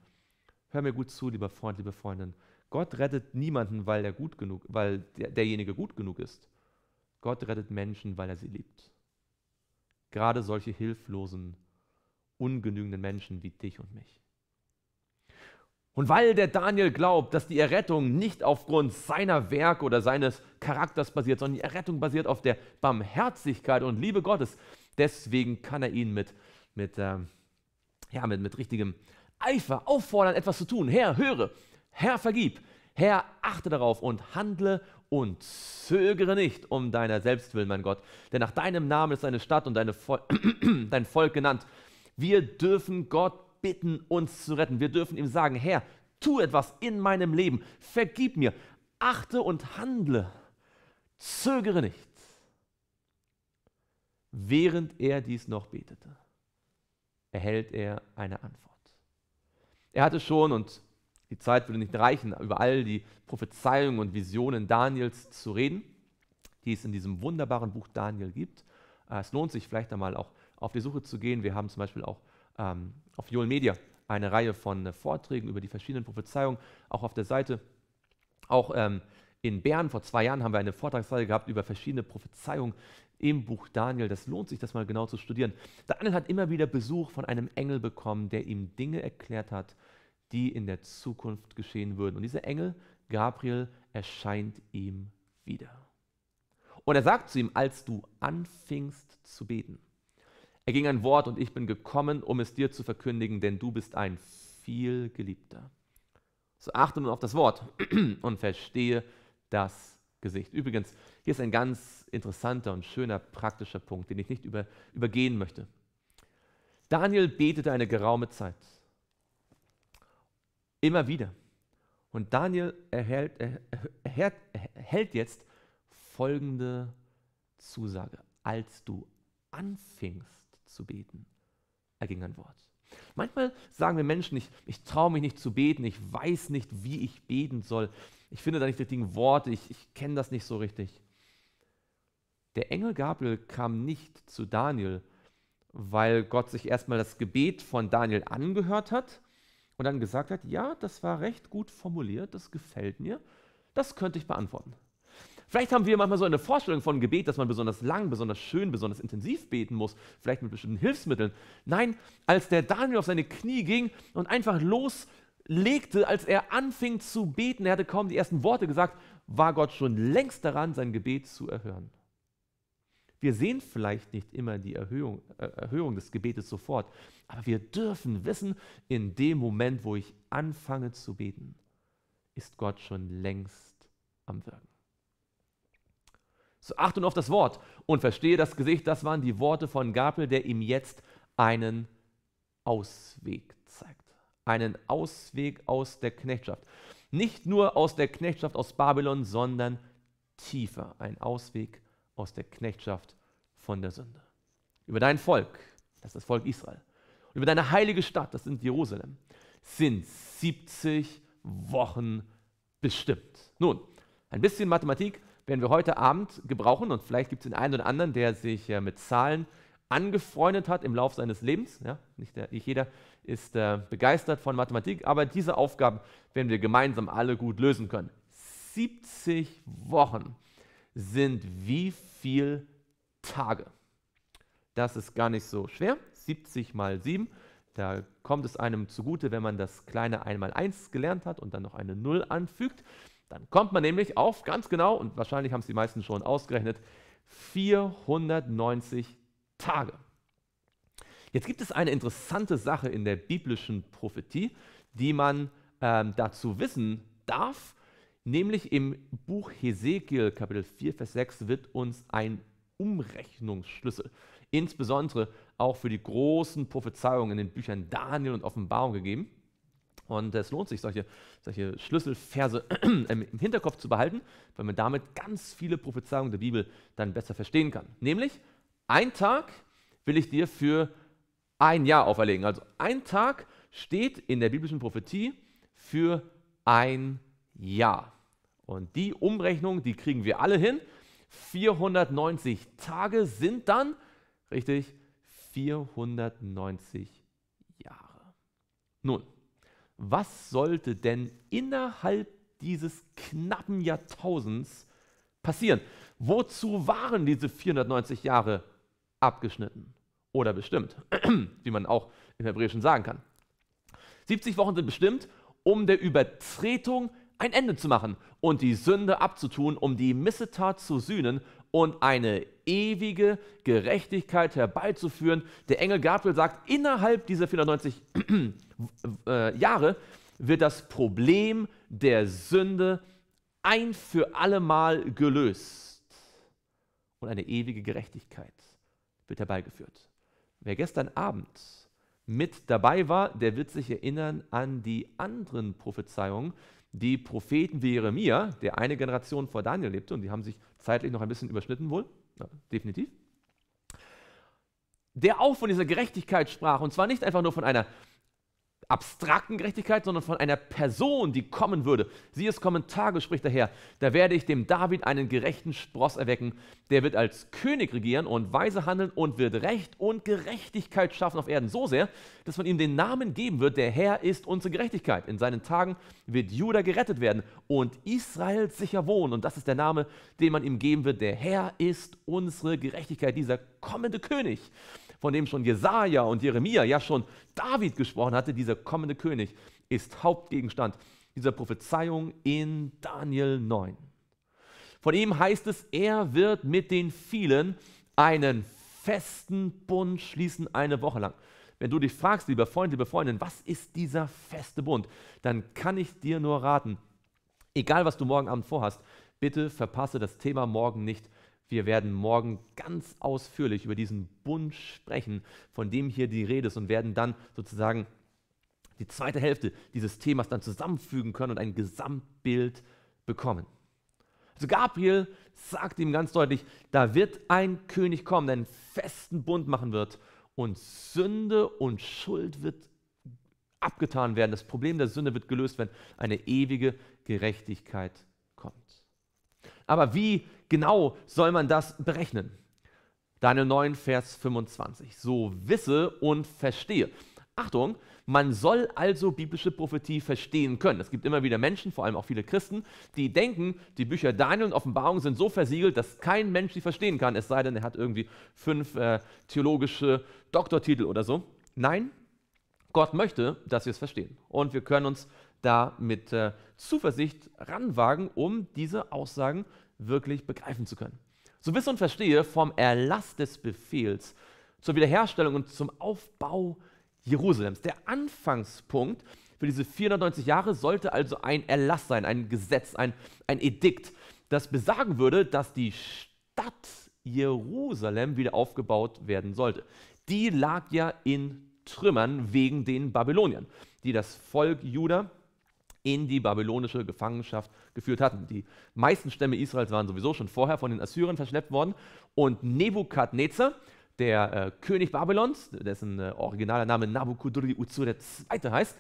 A: Hör mir gut zu, lieber Freund, liebe Freundin. Gott rettet niemanden, weil, der gut genug, weil der, derjenige gut genug ist. Gott rettet Menschen, weil er sie liebt. Gerade solche hilflosen, ungenügenden Menschen wie dich und mich. Und weil der Daniel glaubt, dass die Errettung nicht aufgrund seiner Werke oder seines Charakters basiert, sondern die Errettung basiert auf der Barmherzigkeit und Liebe Gottes, deswegen kann er ihn mit, mit, äh, ja, mit, mit richtigem Eifer auffordern, etwas zu tun. Herr, höre, Herr, vergib, Herr, achte darauf und handle und zögere nicht um deiner selbst willen, mein Gott. Denn nach deinem Namen ist deine Stadt und Vol (clears throat) dein Volk genannt. Wir dürfen Gott bitten, uns zu retten. Wir dürfen ihm sagen, Herr, tu etwas in meinem Leben, vergib mir, achte und handle, zögere nicht, während er dies noch betete erhält er eine Antwort. Er hatte schon, und die Zeit würde nicht reichen, über all die Prophezeiungen und Visionen Daniels zu reden, die es in diesem wunderbaren Buch Daniel gibt. Äh, es lohnt sich vielleicht einmal auch auf die Suche zu gehen. Wir haben zum Beispiel auch ähm, auf Joel Media eine Reihe von äh, Vorträgen über die verschiedenen Prophezeiungen, auch auf der Seite. Auch ähm, in Bern vor zwei Jahren haben wir eine Vortragsreihe gehabt über verschiedene Prophezeiungen im Buch Daniel. Das lohnt sich, das mal genau zu studieren. Daniel hat immer wieder Besuch von einem Engel bekommen, der ihm Dinge erklärt hat, die in der Zukunft geschehen würden. Und dieser Engel, Gabriel, erscheint ihm wieder. Und er sagt zu ihm, als du anfingst zu beten, er ging ein Wort und ich bin gekommen, um es dir zu verkündigen, denn du bist ein vielgeliebter. So achte nun auf das Wort (clears throat) und verstehe das Gesicht. Übrigens, hier ist ein ganz interessanter und schöner praktischer Punkt, den ich nicht über, übergehen möchte. Daniel betete eine geraume Zeit. Immer wieder. Und Daniel erhält, erhält, erhält jetzt folgende Zusage. Als du anfingst, zu beten. Er ging an Wort. Manchmal sagen wir Menschen, ich, ich traue mich nicht zu beten, ich weiß nicht, wie ich beten soll. Ich finde da nicht die richtigen Worte, ich, ich kenne das nicht so richtig. Der Engel Gabriel kam nicht zu Daniel, weil Gott sich erstmal das Gebet von Daniel angehört hat und dann gesagt hat, ja, das war recht gut formuliert, das gefällt mir, das könnte ich beantworten. Vielleicht haben wir manchmal so eine Vorstellung von Gebet, dass man besonders lang, besonders schön, besonders intensiv beten muss, vielleicht mit bestimmten Hilfsmitteln. Nein, als der Daniel auf seine Knie ging und einfach loslegte, als er anfing zu beten, er hatte kaum die ersten Worte gesagt, war Gott schon längst daran, sein Gebet zu erhören. Wir sehen vielleicht nicht immer die Erhöhung, äh, Erhöhung des Gebetes sofort, aber wir dürfen wissen, in dem Moment, wo ich anfange zu beten, ist Gott schon längst am Wirken. So achte nur auf das Wort und verstehe das Gesicht. Das waren die Worte von Gabriel, der ihm jetzt einen Ausweg zeigt. Einen Ausweg aus der Knechtschaft. Nicht nur aus der Knechtschaft aus Babylon, sondern tiefer. Ein Ausweg aus der Knechtschaft von der Sünde. Über dein Volk, das ist das Volk Israel, und über deine heilige Stadt, das sind Jerusalem, sind 70 Wochen bestimmt. Nun, ein bisschen Mathematik werden wir heute Abend gebrauchen und vielleicht gibt es den einen oder anderen, der sich äh, mit Zahlen angefreundet hat im Laufe seines Lebens. Ja, nicht, der, äh, nicht jeder ist äh, begeistert von Mathematik, aber diese Aufgaben werden wir gemeinsam alle gut lösen können. 70 Wochen sind wie viel Tage? Das ist gar nicht so schwer. 70 mal 7. Da kommt es einem zugute, wenn man das kleine 1 mal 1 gelernt hat und dann noch eine 0 anfügt. Dann kommt man nämlich auf ganz genau, und wahrscheinlich haben es die meisten schon ausgerechnet, 490 Tage. Jetzt gibt es eine interessante Sache in der biblischen Prophetie, die man ähm, dazu wissen darf, nämlich im Buch Hesekiel Kapitel 4, Vers 6 wird uns ein Umrechnungsschlüssel, insbesondere auch für die großen Prophezeiungen in den Büchern Daniel und Offenbarung gegeben. Und es lohnt sich, solche, solche Schlüsselverse (clears throat) im Hinterkopf zu behalten, weil man damit ganz viele Prophezeiungen der Bibel dann besser verstehen kann. Nämlich, ein Tag will ich dir für ein Jahr auferlegen. Also ein Tag steht in der biblischen Prophetie für ein Jahr. Und die Umrechnung, die kriegen wir alle hin. 490 Tage sind dann, richtig, 490 Jahre. Nun, was sollte denn innerhalb dieses knappen Jahrtausends passieren? Wozu waren diese 490 Jahre abgeschnitten oder bestimmt, (clears throat) wie man auch im Hebräischen sagen kann? 70 Wochen sind bestimmt, um der Übertretung ein Ende zu machen und die Sünde abzutun, um die Missetat zu sühnen und eine ewige Gerechtigkeit herbeizuführen. Der Engel Gabriel sagt, innerhalb dieser 490 äh, Jahre wird das Problem der Sünde ein für allemal gelöst und eine ewige Gerechtigkeit wird herbeigeführt. Wer gestern Abend mit dabei war, der wird sich erinnern an die anderen Prophezeiungen, die Propheten wie Jeremia, der eine Generation vor Daniel lebte, und die haben sich zeitlich noch ein bisschen überschnitten wohl, ja, definitiv, der auch von dieser Gerechtigkeit sprach, und zwar nicht einfach nur von einer abstrakten Gerechtigkeit, sondern von einer Person, die kommen würde. Sie ist Kommentar, spricht daher, da werde ich dem David einen gerechten Spross erwecken, der wird als König regieren und weise handeln und wird Recht und Gerechtigkeit schaffen auf Erden, so sehr, dass man ihm den Namen geben wird, der Herr ist unsere Gerechtigkeit. In seinen Tagen wird Juda gerettet werden und Israel sicher wohnen und das ist der Name, den man ihm geben wird, der Herr ist unsere Gerechtigkeit, dieser kommende König von dem schon Jesaja und Jeremia, ja schon David gesprochen hatte, dieser kommende König, ist Hauptgegenstand dieser Prophezeiung in Daniel 9. Von ihm heißt es, er wird mit den vielen einen festen Bund schließen, eine Woche lang. Wenn du dich fragst, lieber Freund, liebe Freundin, was ist dieser feste Bund, dann kann ich dir nur raten, egal was du morgen Abend vorhast, bitte verpasse das Thema morgen nicht. Wir werden morgen ganz ausführlich über diesen Bund sprechen, von dem hier die Rede ist, und werden dann sozusagen die zweite Hälfte dieses Themas dann zusammenfügen können und ein Gesamtbild bekommen. Also Gabriel sagt ihm ganz deutlich, da wird ein König kommen, der einen festen Bund machen wird und Sünde und Schuld wird abgetan werden. Das Problem der Sünde wird gelöst, wenn eine ewige Gerechtigkeit kommt. Aber wie genau soll man das berechnen? Daniel 9, Vers 25. So wisse und verstehe. Achtung, man soll also biblische Prophetie verstehen können. Es gibt immer wieder Menschen, vor allem auch viele Christen, die denken, die Bücher Daniel und Offenbarung sind so versiegelt, dass kein Mensch sie verstehen kann, es sei denn, er hat irgendwie fünf äh, theologische Doktortitel oder so. Nein, Gott möchte, dass wir es verstehen. Und wir können uns da mit äh, Zuversicht ranwagen, um diese Aussagen zu wirklich begreifen zu können. So wisse und verstehe vom Erlass des Befehls zur Wiederherstellung und zum Aufbau Jerusalems. Der Anfangspunkt für diese 490 Jahre sollte also ein Erlass sein, ein Gesetz, ein, ein Edikt, das besagen würde, dass die Stadt Jerusalem wieder aufgebaut werden sollte. Die lag ja in Trümmern wegen den Babyloniern, die das Volk Judah in die babylonische Gefangenschaft geführt hatten. Die meisten Stämme Israels waren sowieso schon vorher von den Assyrern verschleppt worden und Nebukadnezar, der äh, König Babylons, dessen äh, originaler Name Nabuchodonosor II. heißt,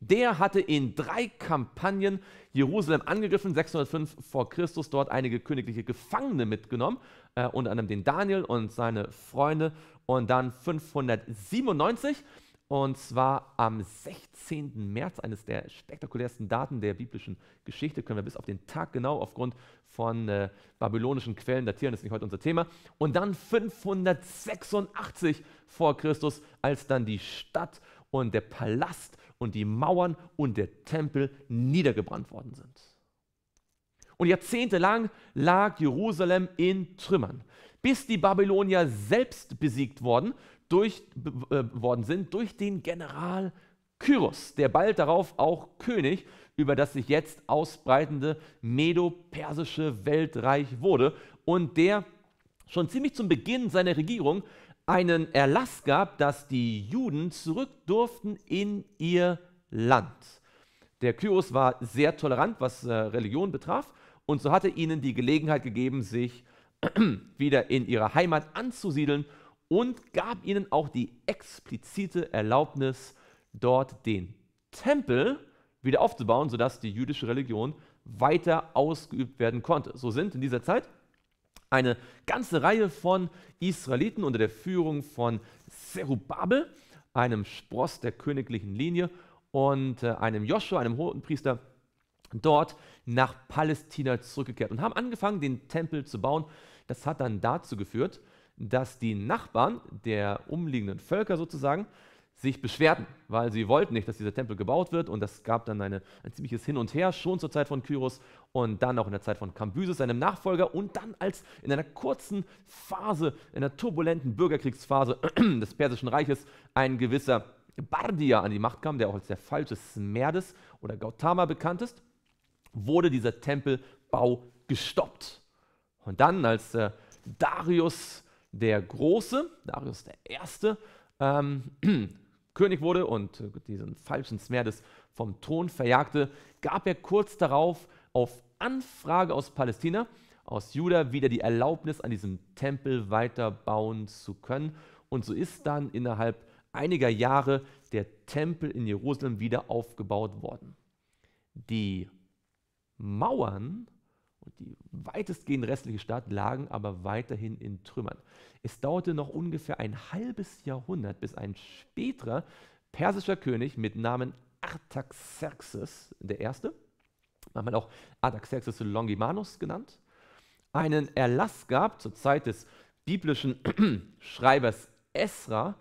A: der hatte in drei Kampagnen Jerusalem angegriffen, 605 vor Christus, dort einige königliche Gefangene mitgenommen, äh, unter anderem den Daniel und seine Freunde. Und dann 597 und zwar am 16. März, eines der spektakulärsten Daten der biblischen Geschichte, können wir bis auf den Tag genau aufgrund von äh, babylonischen Quellen datieren, das ist nicht heute unser Thema. Und dann 586 vor Christus, als dann die Stadt und der Palast und die Mauern und der Tempel niedergebrannt worden sind. Und jahrzehntelang lag Jerusalem in Trümmern. Bis die Babylonier selbst besiegt wurden, durch, äh, worden sind durch den General Kyros, der bald darauf auch König über das sich jetzt ausbreitende medo-persische Weltreich wurde und der schon ziemlich zum Beginn seiner Regierung einen Erlass gab, dass die Juden zurück durften in ihr Land. Der Kyros war sehr tolerant, was äh, Religion betraf, und so hatte ihnen die Gelegenheit gegeben, sich (clears throat) wieder in ihrer Heimat anzusiedeln und gab ihnen auch die explizite Erlaubnis, dort den Tempel wieder aufzubauen, sodass die jüdische Religion weiter ausgeübt werden konnte. So sind in dieser Zeit eine ganze Reihe von Israeliten unter der Führung von Zerubabel, einem Spross der königlichen Linie und äh, einem Joshua, einem Hohenpriester, dort nach Palästina zurückgekehrt und haben angefangen, den Tempel zu bauen. Das hat dann dazu geführt, dass die Nachbarn der umliegenden Völker sozusagen sich beschwerten, weil sie wollten nicht, dass dieser Tempel gebaut wird und das gab dann eine, ein ziemliches Hin und Her, schon zur Zeit von Kyros und dann auch in der Zeit von Kambyses, seinem Nachfolger und dann als in einer kurzen Phase, in einer turbulenten Bürgerkriegsphase (clears throat) des Persischen Reiches ein gewisser Bardia an die Macht kam, der auch als der falsche Smerdes oder Gautama bekannt ist, wurde dieser Tempelbau gestoppt. Und dann, als äh, Darius der Große, Darius der Erste, ähm, (clears throat) König wurde und äh, diesen falschen Smerdes vom Thron verjagte, gab er kurz darauf auf Anfrage aus Palästina, aus Juda, wieder die Erlaubnis, an diesem Tempel weiterbauen zu können. Und so ist dann innerhalb einiger Jahre der Tempel in Jerusalem wieder aufgebaut worden. Die Mauern die weitestgehend restliche Stadt lagen aber weiterhin in Trümmern. Es dauerte noch ungefähr ein halbes Jahrhundert, bis ein späterer persischer König mit Namen Artaxerxes I., manchmal auch Artaxerxes Longimanus genannt, einen Erlass gab zur Zeit des biblischen (clears throat) Schreibers Esra,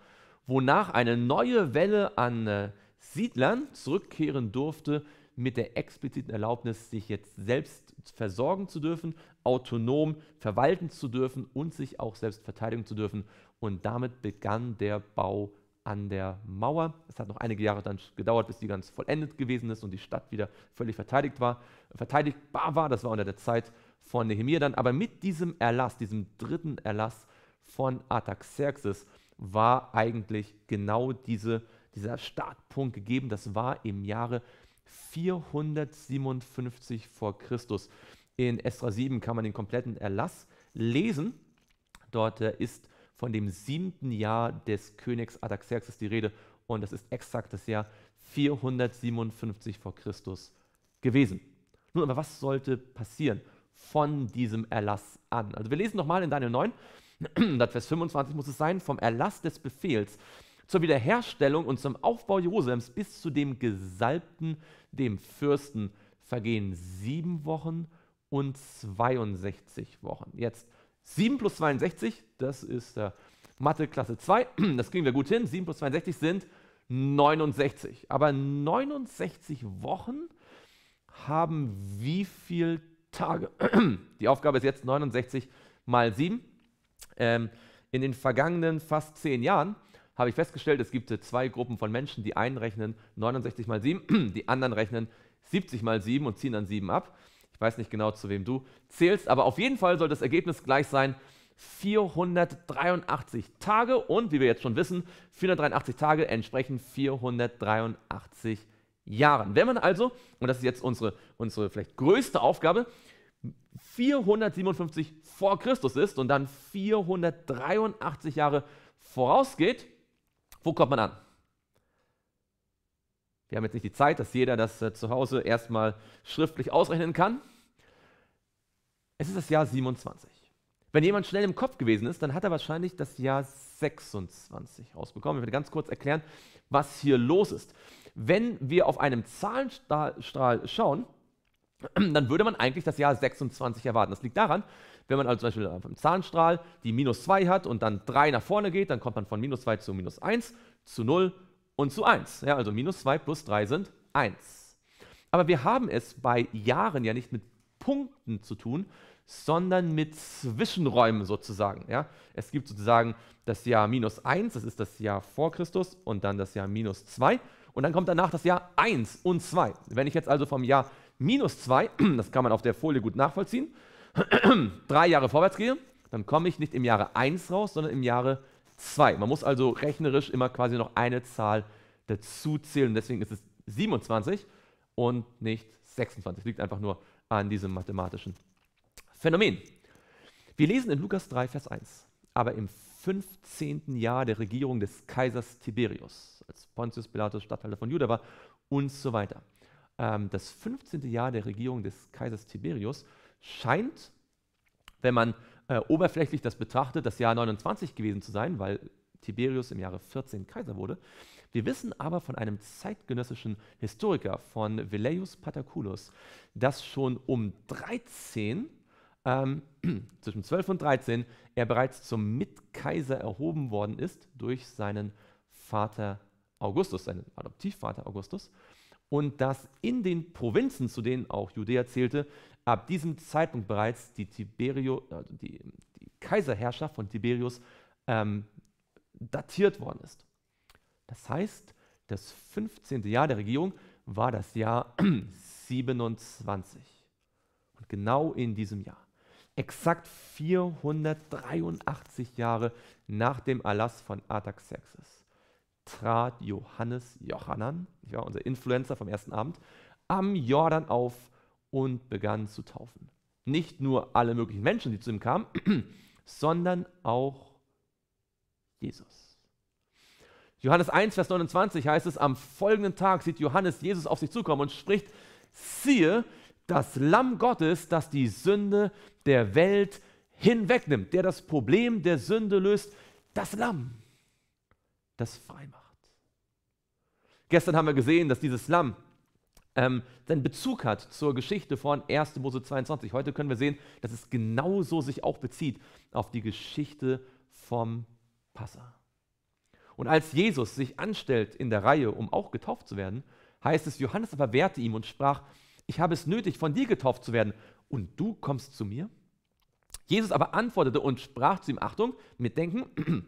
A: wonach eine neue Welle an äh, Siedlern zurückkehren durfte mit der expliziten Erlaubnis, sich jetzt selbst versorgen zu dürfen, autonom verwalten zu dürfen und sich auch selbst verteidigen zu dürfen. Und damit begann der Bau an der Mauer. Es hat noch einige Jahre dann gedauert, bis die ganz vollendet gewesen ist und die Stadt wieder völlig verteidigt war, verteidigbar war. Das war unter der Zeit von Nehemiah dann. Aber mit diesem Erlass, diesem dritten Erlass von Artaxerxes, war eigentlich genau diese, dieser Startpunkt gegeben. Das war im Jahre 457 vor Christus. In Esra 7 kann man den kompletten Erlass lesen. Dort äh, ist von dem siebten Jahr des Königs Ataxerxes die Rede und das ist exakt das Jahr 457 vor Christus gewesen. Nun, aber was sollte passieren von diesem Erlass an? Also wir lesen nochmal in Daniel 9, (clears throat) Vers 25 muss es sein, vom Erlass des Befehls zur Wiederherstellung und zum Aufbau Jerusalems bis zu dem Gesalbten, dem Fürsten, vergehen sieben Wochen und 62 Wochen. Jetzt 7 plus 62, das ist äh, Mathe Klasse 2, (clears throat) das kriegen wir gut hin. 7 plus 62 sind 69. Aber 69 Wochen haben wie viele Tage? (clears throat) Die Aufgabe ist jetzt 69 mal 7. Ähm, in den vergangenen fast zehn Jahren habe ich festgestellt, es gibt äh, zwei Gruppen von Menschen. Die einen rechnen 69 mal 7, (clears throat) die anderen rechnen 70 mal 7 und ziehen dann 7 ab. Ich weiß nicht genau, zu wem du zählst, aber auf jeden Fall soll das Ergebnis gleich sein. 483 Tage und wie wir jetzt schon wissen, 483 Tage entsprechen 483 Jahren. Wenn man also, und das ist jetzt unsere, unsere vielleicht größte Aufgabe, 457 vor Christus ist und dann 483 Jahre vorausgeht, wo kommt man an? Wir haben jetzt nicht die Zeit, dass jeder das äh, zu Hause erstmal schriftlich ausrechnen kann. Es ist das Jahr 27. Wenn jemand schnell im Kopf gewesen ist, dann hat er wahrscheinlich das Jahr 26 rausbekommen. Ich werde ganz kurz erklären, was hier los ist. Wenn wir auf einem Zahlenstrahl schauen, (clears throat) dann würde man eigentlich das Jahr 26 erwarten. Das liegt daran, wenn man also zum Beispiel auf Zahnstrahl die minus 2 hat und dann 3 nach vorne geht, dann kommt man von minus 2 zu minus 1, zu 0 und zu 1. Ja, also minus 2 plus 3 sind 1. Aber wir haben es bei Jahren ja nicht mit Punkten zu tun, sondern mit Zwischenräumen sozusagen. Ja? Es gibt sozusagen das Jahr minus 1, das ist das Jahr vor Christus, und dann das Jahr minus 2. Und dann kommt danach das Jahr 1 und 2. Wenn ich jetzt also vom Jahr minus 2, (clears throat) das kann man auf der Folie gut nachvollziehen, (clears throat) drei Jahre vorwärts gehe, dann komme ich nicht im Jahre 1 raus, sondern im Jahre 2. Man muss also rechnerisch immer quasi noch eine Zahl dazu zählen. Deswegen ist es 27 und nicht 26. Liegt einfach nur an diesem mathematischen Phänomen. Wir lesen in Lukas 3, Vers 1. Aber im 15. Jahr der Regierung des Kaisers Tiberius, als Pontius Pilatus Statthalter von Juda war und so weiter. Ähm, das 15. Jahr der Regierung des Kaisers Tiberius scheint, wenn man äh, oberflächlich das betrachtet, das Jahr 29 gewesen zu sein, weil Tiberius im Jahre 14 Kaiser wurde. Wir wissen aber von einem zeitgenössischen Historiker, von Velleius Pataculus, dass schon um 13, ähm, (clears throat) zwischen 12 und 13, er bereits zum Mitkaiser erhoben worden ist durch seinen Vater Augustus, seinen Adoptivvater Augustus, und dass in den Provinzen, zu denen auch Judäa zählte, Ab diesem Zeitpunkt bereits die, Tiberio, also die, die Kaiserherrschaft von Tiberius ähm, datiert worden ist. Das heißt, das 15. Jahr der Regierung war das Jahr 27. (clears throat) Und genau in diesem Jahr, exakt 483 Jahre nach dem Erlass von Artaxerxes, trat Johannes Johannan, ja, unser Influencer vom ersten Abend, am Jordan auf und begann zu taufen. Nicht nur alle möglichen Menschen, die zu ihm kamen, (clears throat) sondern auch Jesus. Johannes 1, Vers 29 heißt es, am folgenden Tag sieht Johannes Jesus auf sich zukommen und spricht, siehe, das Lamm Gottes, das die Sünde der Welt hinwegnimmt, der das Problem der Sünde löst, das Lamm, das frei macht. Gestern haben wir gesehen, dass dieses Lamm ähm, seinen Bezug hat zur Geschichte von 1. Mose 22. Heute können wir sehen, dass es genauso sich auch bezieht auf die Geschichte vom Passa. Und als Jesus sich anstellt in der Reihe, um auch getauft zu werden, heißt es, Johannes aber wehrte ihm und sprach, ich habe es nötig, von dir getauft zu werden, und du kommst zu mir? Jesus aber antwortete und sprach zu ihm, Achtung, mitdenken,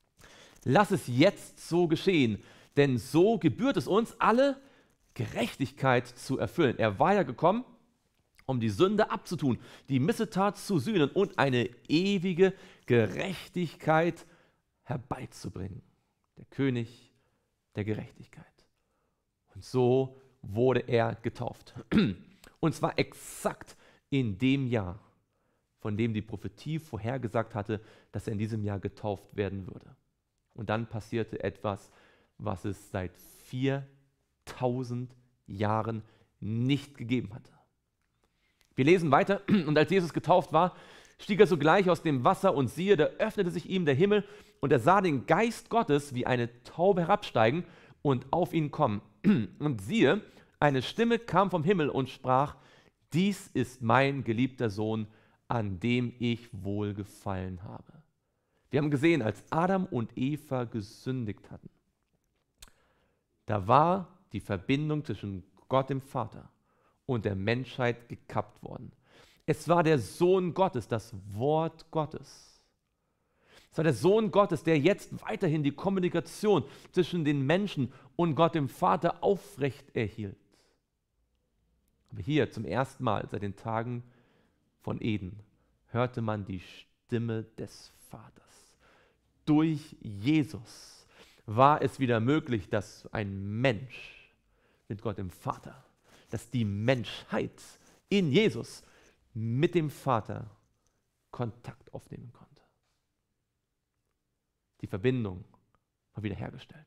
A: (clears throat) lass es jetzt so geschehen, denn so gebührt es uns, alle Gerechtigkeit zu erfüllen. Er war ja gekommen, um die Sünde abzutun, die Missetat zu sühnen und eine ewige Gerechtigkeit herbeizubringen. Der König der Gerechtigkeit. Und so wurde er getauft. (clears throat) Und zwar exakt in dem Jahr, von dem die Prophetie vorhergesagt hatte, dass er in diesem Jahr getauft werden würde. Und dann passierte etwas, was es seit vier tausend Jahren nicht gegeben hatte. Wir lesen weiter, (clears throat) und als Jesus getauft war, stieg er sogleich aus dem Wasser und siehe, da öffnete sich ihm der Himmel und er sah den Geist Gottes wie eine Taube herabsteigen und auf ihn kommen. (clears throat) Und siehe, eine Stimme kam vom Himmel und sprach, dies ist mein geliebter Sohn, an dem ich wohlgefallen habe. Wir haben gesehen, als Adam und Eva gesündigt hatten, da war die Verbindung zwischen Gott dem Vater und der Menschheit gekappt worden. Es war der Sohn Gottes, das Wort Gottes. Es war der Sohn Gottes, der jetzt weiterhin die Kommunikation zwischen den Menschen und Gott dem Vater aufrecht erhielt. Aber hier zum ersten Mal seit den Tagen von Eden hörte man die Stimme des Vaters. Durch Jesus war es wieder möglich, dass ein Mensch mit Gott dem Vater, dass die Menschheit in Jesus mit dem Vater Kontakt aufnehmen konnte. Die Verbindung war wiederhergestellt.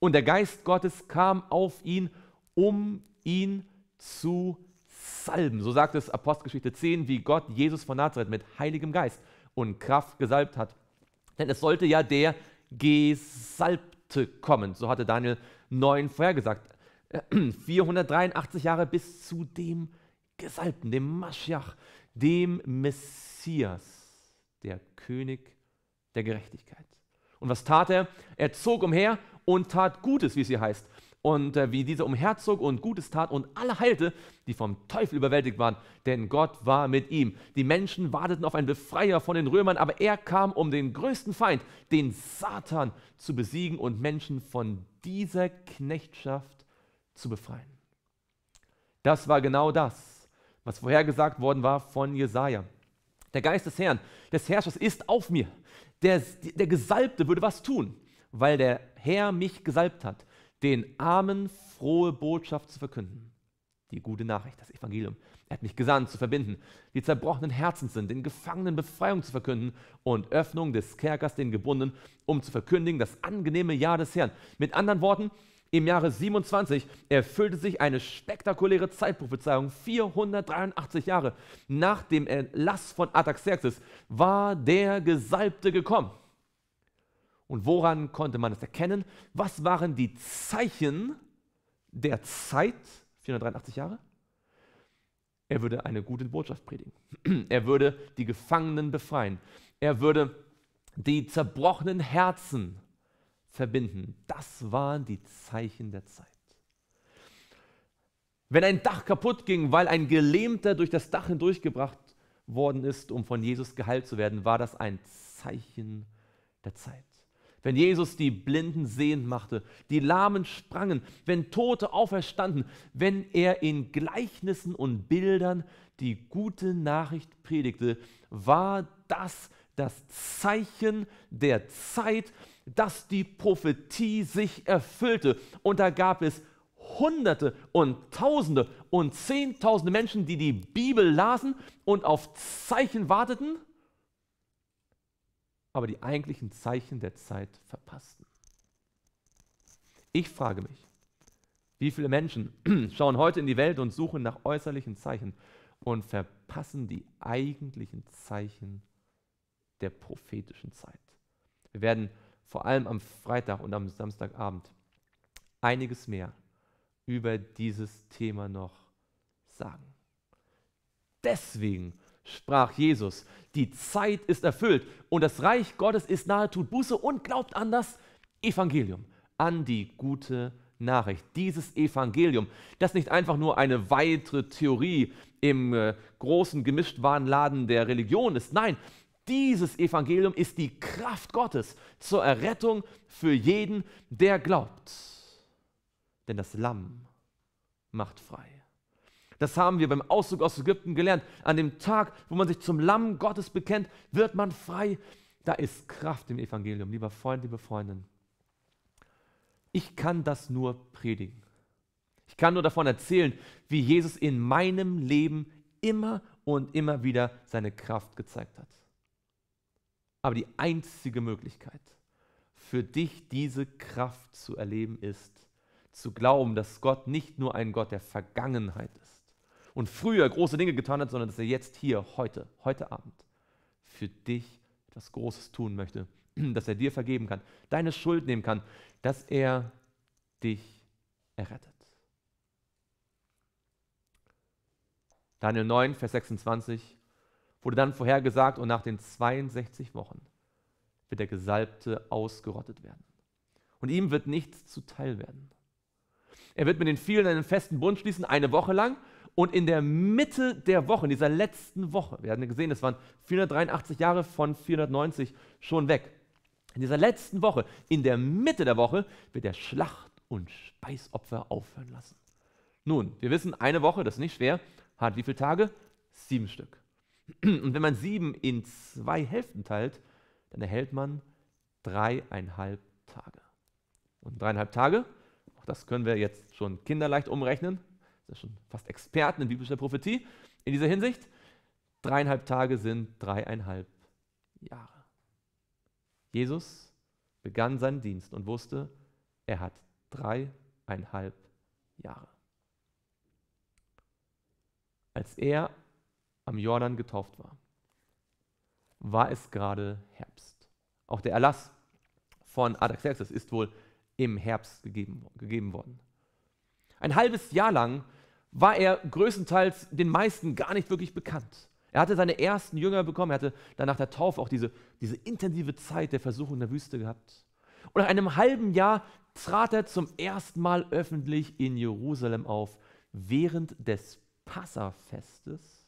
A: Und der Geist Gottes kam auf ihn, um ihn zu salben. So sagt es Apostelgeschichte 10, wie Gott Jesus von Nazareth mit heiligem Geist und Kraft gesalbt hat. Denn es sollte ja der Gesalbte kommen. So hatte Daniel 9 vorhergesagt. 483 Jahre bis zu dem Gesalbten, dem Maschiach, dem Messias, der König der Gerechtigkeit. Und was tat er? Er zog umher und tat Gutes, wie es hier heißt. Und äh, wie dieser umherzog und Gutes tat und alle heilte, die vom Teufel überwältigt waren, denn Gott war mit ihm. Die Menschen warteten auf einen Befreier von den Römern, aber er kam, um den größten Feind, den Satan, zu besiegen und Menschen von dieser Knechtschaft zu befreien. Das war genau das, was vorhergesagt worden war von Jesaja. Der Geist des Herrn, des Herrschers ist auf mir. Der, der Gesalbte würde was tun, weil der Herr mich gesalbt hat, den Armen frohe Botschaft zu verkünden. Die gute Nachricht, das Evangelium. Er hat mich gesandt, zu verbinden, die zerbrochenen Herzen sind, den Gefangenen Befreiung zu verkünden und Öffnung des Kerkers den Gebundenen, um zu verkündigen das angenehme Jahr des Herrn. Mit anderen Worten, im Jahre 27 erfüllte sich eine spektakuläre Zeitprophezeiung. 483 Jahre nach dem Erlass von Artaxerxes war der Gesalbte gekommen. Und woran konnte man es erkennen? Was waren die Zeichen der Zeit? 483 Jahre? Er würde eine gute Botschaft predigen. (clears throat) Er würde die Gefangenen befreien. Er würde die zerbrochenen Herzen befreien verbinden. Das waren die Zeichen der Zeit. Wenn ein Dach kaputt ging, weil ein Gelähmter durch das Dach hindurchgebracht worden ist, um von Jesus geheilt zu werden, war das ein Zeichen der Zeit. Wenn Jesus die Blinden sehend machte, die Lahmen sprangen, wenn Tote auferstanden, wenn er in Gleichnissen und Bildern die gute Nachricht predigte, war das das Zeichen der Zeit, dass die Prophetie sich erfüllte. Und da gab es Hunderte und Tausende und Zehntausende Menschen, die die Bibel lasen und auf Zeichen warteten, aber die eigentlichen Zeichen der Zeit verpassten. Ich frage mich, wie viele Menschen (clears throat) schauen heute in die Welt und suchen nach äußerlichen Zeichen und verpassen die eigentlichen Zeichen der prophetischen Zeit. Wir werden vor allem am Freitag und am Samstagabend, einiges mehr über dieses Thema noch sagen. Deswegen sprach Jesus, die Zeit ist erfüllt und das Reich Gottes ist nahe, tut Buße und glaubt an das Evangelium, an die gute Nachricht. Dieses Evangelium, das nicht einfach nur eine weitere Theorie im äh, großen Gemischtwarenladen der Religion ist, nein, dieses Evangelium ist die Kraft Gottes zur Errettung für jeden, der glaubt. Denn das Lamm macht frei. Das haben wir beim Auszug aus Ägypten gelernt. An dem Tag, wo man sich zum Lamm Gottes bekennt, wird man frei. Da ist Kraft im Evangelium, lieber Freund, liebe Freundin. Ich kann das nur predigen. Ich kann nur davon erzählen, wie Jesus in meinem Leben immer und immer wieder seine Kraft gezeigt hat. Aber die einzige Möglichkeit für dich, diese Kraft zu erleben, ist zu glauben, dass Gott nicht nur ein Gott der Vergangenheit ist und früher große Dinge getan hat, sondern dass er jetzt hier, heute, heute Abend für dich etwas Großes tun möchte, (clears throat) dass er dir vergeben kann, deine Schuld nehmen kann, dass er dich errettet. Daniel 9, Vers 26 wurde dann vorhergesagt und nach den 62 Wochen wird der Gesalbte ausgerottet werden. Und ihm wird nichts zuteil werden. Er wird mit den vielen einen festen Bund schließen, eine Woche lang. Und in der Mitte der Woche, in dieser letzten Woche, wir hatten gesehen, das waren 483 Jahre von 490 schon weg. In dieser letzten Woche, in der Mitte der Woche, wird er Schlacht- und Speisopfer aufhören lassen. Nun, wir wissen, eine Woche, das ist nicht schwer, hat wie viele Tage? Sieben Stück. Und wenn man sieben in zwei Hälften teilt, dann erhält man dreieinhalb Tage. Und dreieinhalb Tage, auch das können wir jetzt schon kinderleicht umrechnen, das sind schon fast Experten in biblischer Prophetie in dieser Hinsicht, dreieinhalb Tage sind dreieinhalb Jahre. Jesus begann seinen Dienst und wusste, er hat dreieinhalb Jahre. Als er am Jordan getauft war, war es gerade Herbst. Auch der Erlass von Artaxerxes ist wohl im Herbst gegeben, gegeben worden. Ein halbes Jahr lang war er größtenteils den meisten gar nicht wirklich bekannt. Er hatte seine ersten Jünger bekommen, er hatte dann nach der Taufe auch diese, diese intensive Zeit der Versuchung in der Wüste gehabt. Und nach einem halben Jahr trat er zum ersten Mal öffentlich in Jerusalem auf, während des Passafestes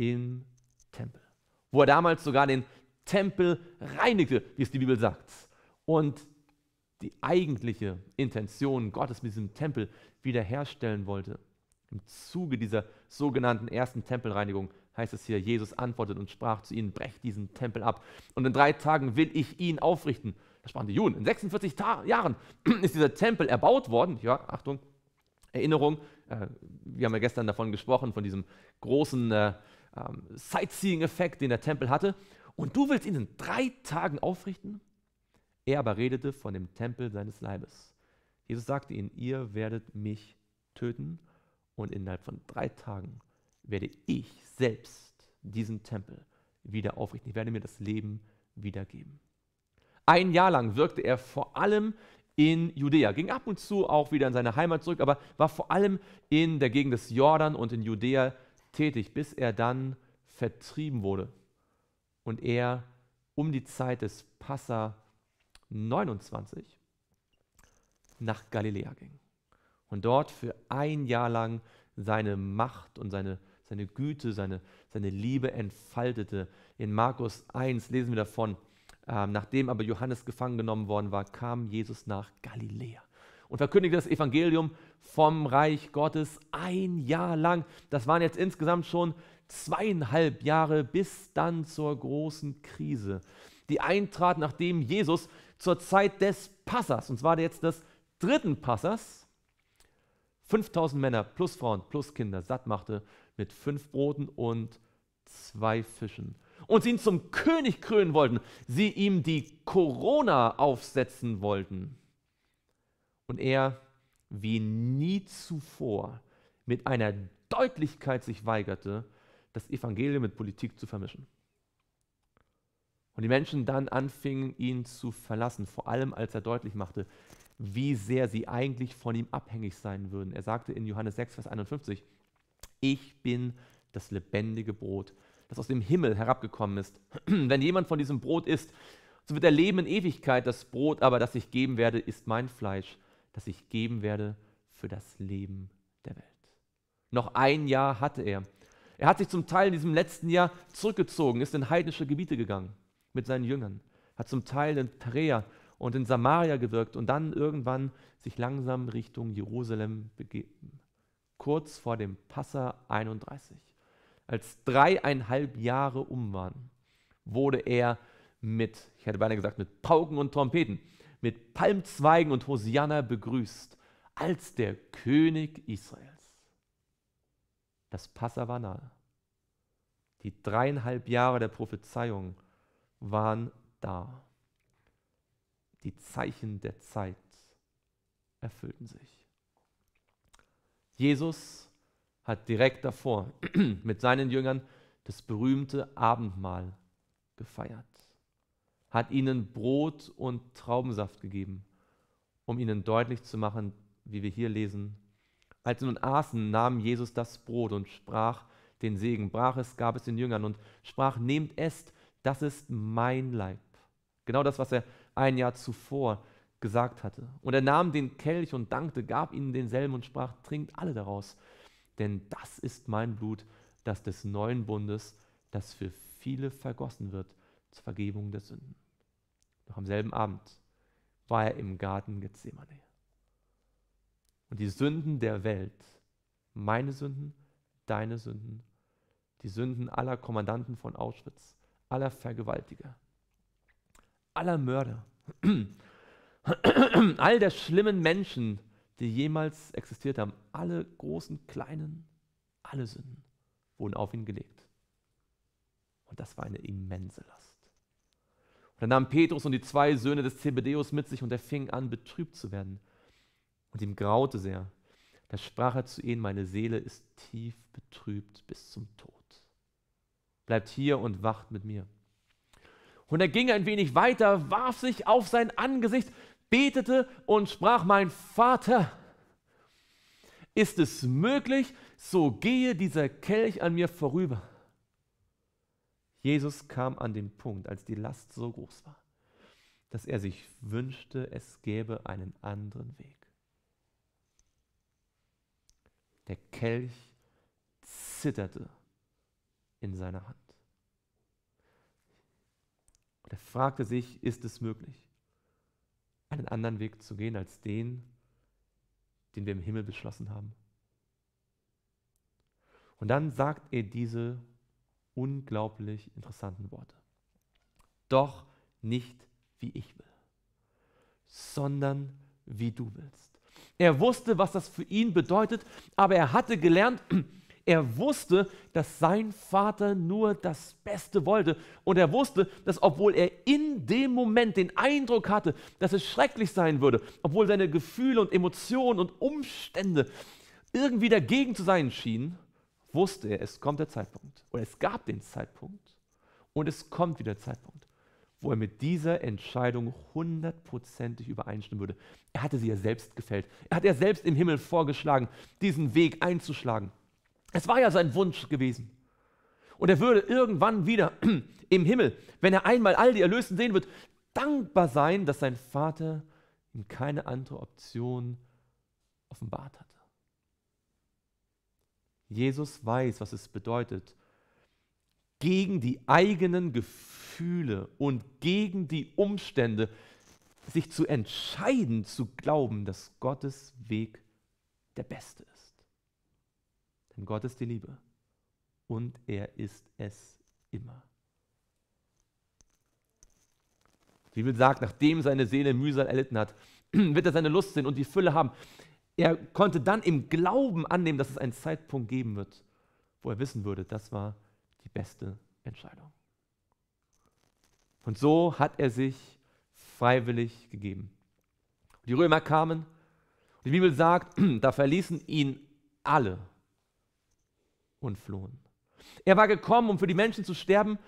A: im Tempel. Wo er damals sogar den Tempel reinigte, wie es die Bibel sagt. Und die eigentliche Intention Gottes mit diesem Tempel wiederherstellen wollte. Im Zuge dieser sogenannten ersten Tempelreinigung heißt es hier, Jesus antwortet und sprach zu ihnen, brecht diesen Tempel ab und in drei Tagen will ich ihn aufrichten. Das sprachen die Juden. In 46 Ta Jahren (clears throat) ist dieser Tempel erbaut worden. Ja, Achtung, Erinnerung, äh, wir haben ja gestern davon gesprochen, von diesem großen äh, ähm, Sightseeing-Effekt, den der Tempel hatte. Und du willst ihn in drei Tagen aufrichten? Er aber redete von dem Tempel seines Leibes. Jesus sagte ihnen, ihr werdet mich töten und innerhalb von drei Tagen werde ich selbst diesen Tempel wieder aufrichten. Ich werde mir das Leben wiedergeben. Ein Jahr lang wirkte er vor allem in Judäa, ging ab und zu auch wieder in seine Heimat zurück, aber war vor allem in der Gegend des Jordan und in Judäa tätig, bis er dann vertrieben wurde und er um die Zeit des Passa 29 nach Galiläa ging und dort für ein Jahr lang seine Macht und seine, seine Güte, seine, seine Liebe entfaltete. In Markus 1 lesen wir davon, ähm, nachdem aber Johannes gefangen genommen worden war, kam Jesus nach Galiläa und verkündigte das Evangelium vom Reich Gottes ein Jahr lang. Das waren jetzt insgesamt schon zweieinhalb Jahre bis dann zur großen Krise, die eintrat, nachdem Jesus zur Zeit des Passers, und zwar jetzt des dritten Passers, 5000 Männer plus Frauen plus Kinder satt machte mit fünf Broten und zwei Fischen. Und sie ihn zum König krönen wollten, sie ihm die Corona aufsetzen wollten. Und er wie nie zuvor mit einer Deutlichkeit sich weigerte, das Evangelium mit Politik zu vermischen. Und die Menschen dann anfingen, ihn zu verlassen, vor allem als er deutlich machte, wie sehr sie eigentlich von ihm abhängig sein würden. Er sagte in Johannes 6, Vers 51, ich bin das lebendige Brot, das aus dem Himmel herabgekommen ist. (clears throat) Wenn jemand von diesem Brot isst, so wird er leben in Ewigkeit. Das Brot aber, das ich geben werde, ist mein Fleisch das ich geben werde für das Leben der Welt. Noch ein Jahr hatte er. Er hat sich zum Teil in diesem letzten Jahr zurückgezogen, ist in heidnische Gebiete gegangen mit seinen Jüngern, hat zum Teil in Perea und in Samaria gewirkt und dann irgendwann sich langsam Richtung Jerusalem begeben. Kurz vor dem Passa 31. Als dreieinhalb Jahre um waren, wurde er mit, ich hätte beinahe gesagt, mit Pauken und Trompeten mit Palmzweigen und Hosianna begrüßt, als der König Israels. Das Passa war nahe. Die dreieinhalb Jahre der Prophezeiung waren da. Die Zeichen der Zeit erfüllten sich. Jesus hat direkt davor (clears throat) mit seinen Jüngern das berühmte Abendmahl gefeiert hat ihnen Brot und Traubensaft gegeben, um ihnen deutlich zu machen, wie wir hier lesen. Als sie nun aßen, nahm Jesus das Brot und sprach den Segen, brach es, gab es den Jüngern und sprach, nehmt es, das ist mein Leib. Genau das, was er ein Jahr zuvor gesagt hatte. Und er nahm den Kelch und dankte, gab ihnen denselben und sprach, trinkt alle daraus, denn das ist mein Blut, das des neuen Bundes, das für viele vergossen wird zur Vergebung der Sünden. Noch am selben Abend war er im Garten Gethsemane. Und die Sünden der Welt, meine Sünden, deine Sünden, die Sünden aller Kommandanten von Auschwitz, aller Vergewaltiger, aller Mörder, (clears throat) all der schlimmen Menschen, die jemals existiert haben, alle großen, kleinen, alle Sünden wurden auf ihn gelegt. Und das war eine immense Last. Da nahm Petrus und die zwei Söhne des Zebedeus mit sich und er fing an, betrübt zu werden. Und ihm graute sehr. Da sprach er zu ihnen, meine Seele ist tief betrübt bis zum Tod. Bleibt hier und wacht mit mir. Und er ging ein wenig weiter, warf sich auf sein Angesicht, betete und sprach, mein Vater, ist es möglich, so gehe dieser Kelch an mir vorüber. Jesus kam an den Punkt, als die Last so groß war, dass er sich wünschte, es gäbe einen anderen Weg. Der Kelch zitterte in seiner Hand. Und er fragte sich, ist es möglich, einen anderen Weg zu gehen als den, den wir im Himmel beschlossen haben? Und dann sagt er diese unglaublich interessanten Worte. Doch nicht wie ich will, sondern wie du willst. Er wusste, was das für ihn bedeutet, aber er hatte gelernt, (clears throat) er wusste, dass sein Vater nur das Beste wollte. Und er wusste, dass obwohl er in dem Moment den Eindruck hatte, dass es schrecklich sein würde, obwohl seine Gefühle und Emotionen und Umstände irgendwie dagegen zu sein schienen, wusste er, es kommt der Zeitpunkt. Oder es gab den Zeitpunkt und es kommt wieder der Zeitpunkt, wo er mit dieser Entscheidung hundertprozentig übereinstimmen würde. Er hatte sie ja selbst gefällt. Er hat ja selbst im Himmel vorgeschlagen, diesen Weg einzuschlagen. Es war ja sein Wunsch gewesen. Und er würde irgendwann wieder (clears throat) im Himmel, wenn er einmal all die Erlösten sehen wird, dankbar sein, dass sein Vater ihm keine andere Option offenbart hat. Jesus weiß, was es bedeutet, gegen die eigenen Gefühle und gegen die Umstände sich zu entscheiden, zu glauben, dass Gottes Weg der beste ist. Denn Gott ist die Liebe und er ist es immer. Die Bibel sagt, nachdem seine Seele Mühsal erlitten hat, (clears throat) wird er seine Lust sehen und die Fülle haben. Er konnte dann im Glauben annehmen, dass es einen Zeitpunkt geben wird, wo er wissen würde, das war die beste Entscheidung. Und so hat er sich freiwillig gegeben. Die Römer kamen und die Bibel sagt, (clears throat) da verließen ihn alle und flohen. Er war gekommen, um für die Menschen zu sterben,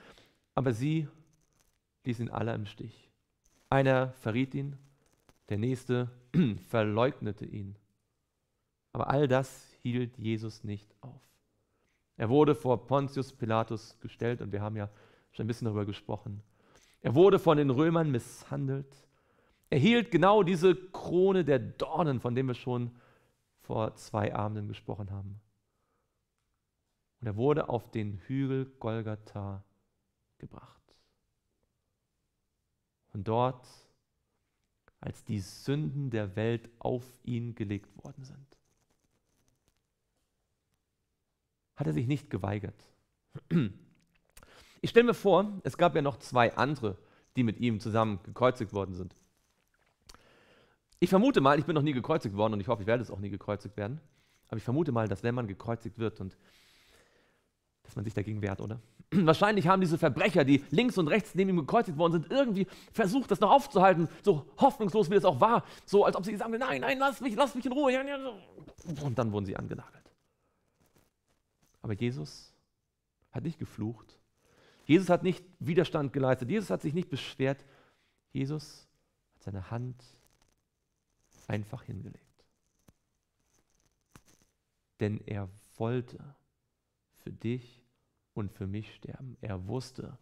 A: aber sie ließen ihn alle im Stich. Einer verriet ihn, der nächste (clears throat) verleugnete ihn. Aber all das hielt Jesus nicht auf. Er wurde vor Pontius Pilatus gestellt und wir haben ja schon ein bisschen darüber gesprochen. Er wurde von den Römern misshandelt. Er hielt genau diese Krone der Dornen, von dem wir schon vor zwei Abenden gesprochen haben. Und er wurde auf den Hügel Golgatha gebracht. Und dort, als die Sünden der Welt auf ihn gelegt worden sind, hat er sich nicht geweigert. Ich stelle mir vor, es gab ja noch zwei andere, die mit ihm zusammen gekreuzigt worden sind. Ich vermute mal, ich bin noch nie gekreuzigt worden und ich hoffe, ich werde es auch nie gekreuzigt werden. Aber ich vermute mal, dass wenn man gekreuzigt wird und dass man sich dagegen wehrt, oder? (clears throat) Wahrscheinlich haben diese Verbrecher, die links und rechts neben ihm gekreuzigt worden sind, irgendwie versucht, das noch aufzuhalten, so hoffnungslos wie das auch war, so als ob sie sagen, nein, nein, lass mich, lass mich in Ruhe. Und dann wurden sie angenagelt. Aber Jesus hat nicht geflucht. Jesus hat nicht Widerstand geleistet. Jesus hat sich nicht beschwert. Jesus hat seine Hand einfach hingelegt. Denn er wollte für dich und für mich sterben. Er wusste,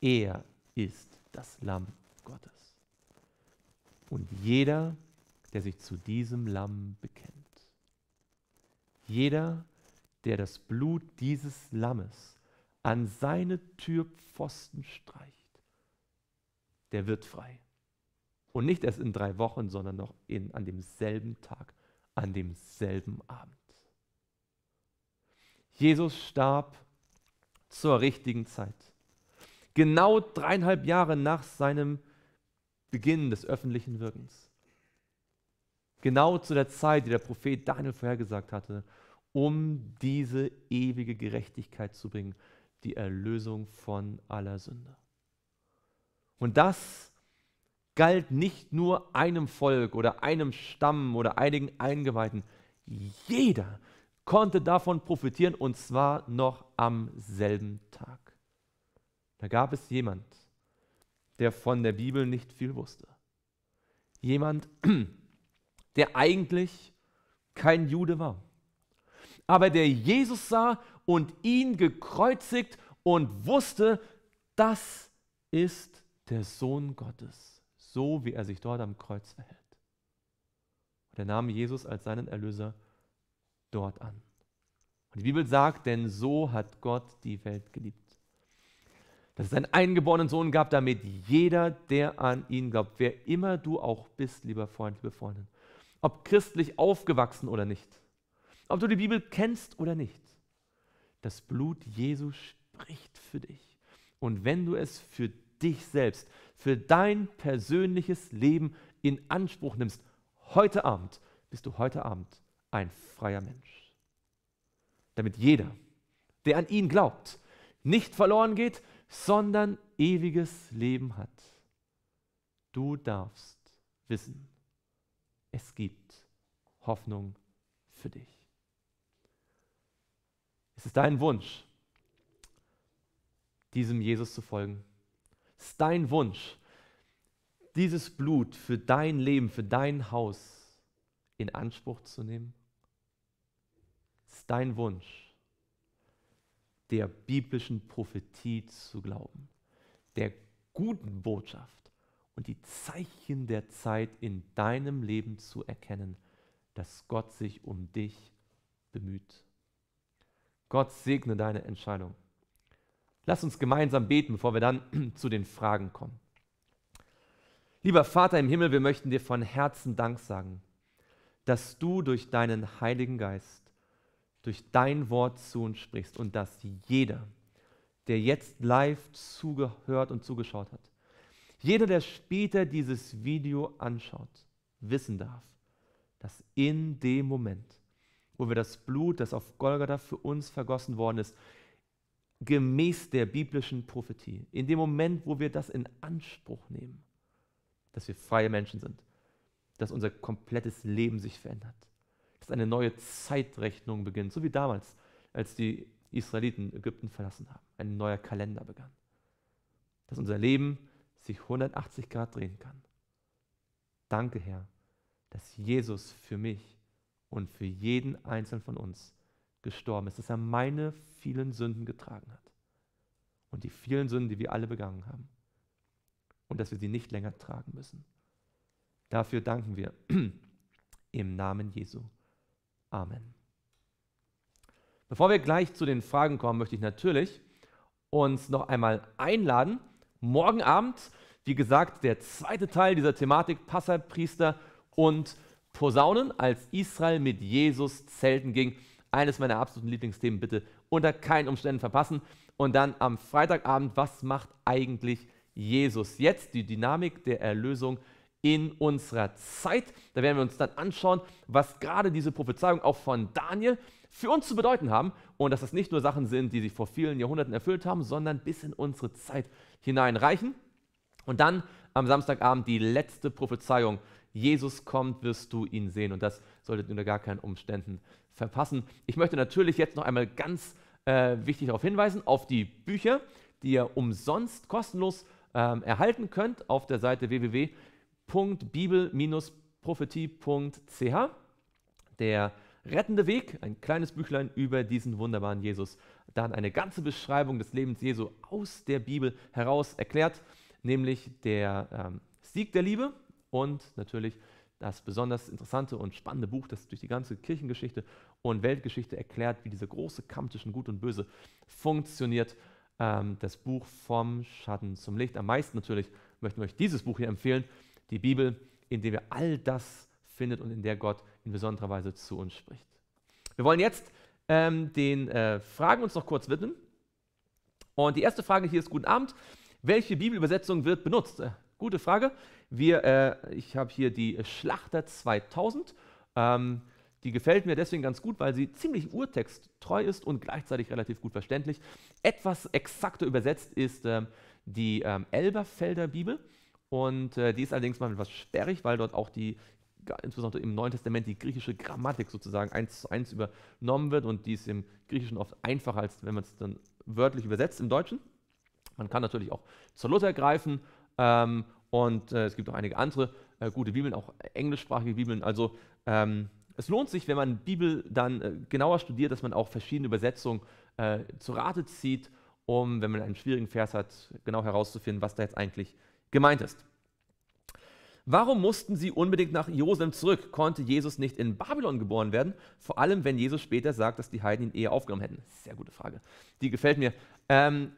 A: er ist das Lamm Gottes. Und jeder, der sich zu diesem Lamm bekennt, jeder, der der das Blut dieses Lammes an seine Türpfosten streicht, der wird frei. Und nicht erst in drei Wochen, sondern noch in, an demselben Tag, an demselben Abend. Jesus starb zur richtigen Zeit. Genau dreieinhalb Jahre nach seinem Beginn des öffentlichen Wirkens. Genau zu der Zeit, die der Prophet Daniel vorhergesagt hatte um diese ewige Gerechtigkeit zu bringen, die Erlösung von aller Sünde. Und das galt nicht nur einem Volk oder einem Stamm oder einigen Eingeweihten. Jeder konnte davon profitieren und zwar noch am selben Tag. Da gab es jemand, der von der Bibel nicht viel wusste. Jemand, (clears throat) der eigentlich kein Jude war aber der Jesus sah und ihn gekreuzigt und wusste, das ist der Sohn Gottes, so wie er sich dort am Kreuz verhält. Und er nahm Jesus als seinen Erlöser dort an. Und die Bibel sagt, denn so hat Gott die Welt geliebt. Dass es einen eingeborenen Sohn gab, damit jeder, der an ihn glaubt, wer immer du auch bist, lieber Freund, liebe Freundin, ob christlich aufgewachsen oder nicht, ob du die Bibel kennst oder nicht, das Blut Jesu spricht für dich. Und wenn du es für dich selbst, für dein persönliches Leben in Anspruch nimmst, heute Abend bist du heute Abend ein freier Mensch. Damit jeder, der an ihn glaubt, nicht verloren geht, sondern ewiges Leben hat. Du darfst wissen, es gibt Hoffnung für dich. Ist es dein Wunsch, diesem Jesus zu folgen? Ist dein Wunsch, dieses Blut für dein Leben, für dein Haus in Anspruch zu nehmen? Ist dein Wunsch, der biblischen Prophetie zu glauben, der guten Botschaft und die Zeichen der Zeit in deinem Leben zu erkennen, dass Gott sich um dich bemüht? Gott segne deine Entscheidung. Lass uns gemeinsam beten, bevor wir dann (clears throat) zu den Fragen kommen. Lieber Vater im Himmel, wir möchten dir von Herzen Dank sagen, dass du durch deinen Heiligen Geist, durch dein Wort zu uns sprichst und dass jeder, der jetzt live zugehört und zugeschaut hat, jeder, der später dieses Video anschaut, wissen darf, dass in dem Moment wo wir das Blut, das auf Golgatha für uns vergossen worden ist, gemäß der biblischen Prophetie, in dem Moment, wo wir das in Anspruch nehmen, dass wir freie Menschen sind, dass unser komplettes Leben sich verändert, dass eine neue Zeitrechnung beginnt, so wie damals, als die Israeliten Ägypten verlassen haben, ein neuer Kalender begann, dass unser Leben sich 180 Grad drehen kann. Danke, Herr, dass Jesus für mich und für jeden einzelnen von uns gestorben ist, dass er meine vielen Sünden getragen hat. Und die vielen Sünden, die wir alle begangen haben. Und dass wir sie nicht länger tragen müssen. Dafür danken wir (clears throat) im Namen Jesu. Amen. Bevor wir gleich zu den Fragen kommen, möchte ich natürlich uns noch einmal einladen. Morgen Abend, wie gesagt, der zweite Teil dieser Thematik Passapriester und Posaunen, als Israel mit Jesus zelten ging. Eines meiner absoluten Lieblingsthemen bitte unter keinen Umständen verpassen. Und dann am Freitagabend, was macht eigentlich Jesus jetzt? Die Dynamik der Erlösung in unserer Zeit. Da werden wir uns dann anschauen, was gerade diese Prophezeiung auch von Daniel für uns zu bedeuten haben und dass das nicht nur Sachen sind, die sich vor vielen Jahrhunderten erfüllt haben, sondern bis in unsere Zeit hineinreichen. Und dann am Samstagabend die letzte Prophezeiung Jesus kommt, wirst du ihn sehen. Und das solltet ihr unter gar keinen Umständen verpassen. Ich möchte natürlich jetzt noch einmal ganz äh, wichtig darauf hinweisen, auf die Bücher, die ihr umsonst kostenlos ähm, erhalten könnt auf der Seite www.bibel-prophetie.ch. Der rettende Weg, ein kleines Büchlein über diesen wunderbaren Jesus. Dann eine ganze Beschreibung des Lebens Jesu aus der Bibel heraus erklärt, nämlich der ähm, Sieg der Liebe, und natürlich das besonders interessante und spannende Buch, das durch die ganze Kirchengeschichte und Weltgeschichte erklärt, wie dieser große Kampf zwischen Gut und Böse funktioniert. Ähm, das Buch vom Schatten zum Licht. Am meisten natürlich möchten wir euch dieses Buch hier empfehlen, die Bibel, in der wir all das findet und in der Gott in besonderer Weise zu uns spricht. Wir wollen jetzt ähm, den äh, Fragen uns noch kurz widmen. Und die erste Frage hier ist: Guten Abend. Welche Bibelübersetzung wird benutzt? Äh, Gute Frage. Wir, äh, ich habe hier die Schlachter 2000. Ähm, die gefällt mir deswegen ganz gut, weil sie ziemlich urtexttreu ist und gleichzeitig relativ gut verständlich. Etwas exakter übersetzt ist äh, die äh, Elberfelder Bibel. Und äh, die ist allerdings mal etwas sperrig, weil dort auch die insbesondere im Neuen Testament die griechische Grammatik sozusagen eins zu eins übernommen wird und die ist im Griechischen oft einfacher, als wenn man es dann wörtlich übersetzt im Deutschen. Man kann natürlich auch zur Luther greifen, ähm, und äh, es gibt auch einige andere äh, gute Bibeln, auch englischsprachige Bibeln. Also ähm, es lohnt sich, wenn man Bibel dann äh, genauer studiert, dass man auch verschiedene Übersetzungen äh, zu Rate zieht, um, wenn man einen schwierigen Vers hat, genau herauszufinden, was da jetzt eigentlich gemeint ist. Warum mussten sie unbedingt nach Jerusalem zurück? Konnte Jesus nicht in Babylon geboren werden? Vor allem, wenn Jesus später sagt, dass die Heiden ihn eher aufgenommen hätten. Sehr gute Frage. Die gefällt mir. Ähm,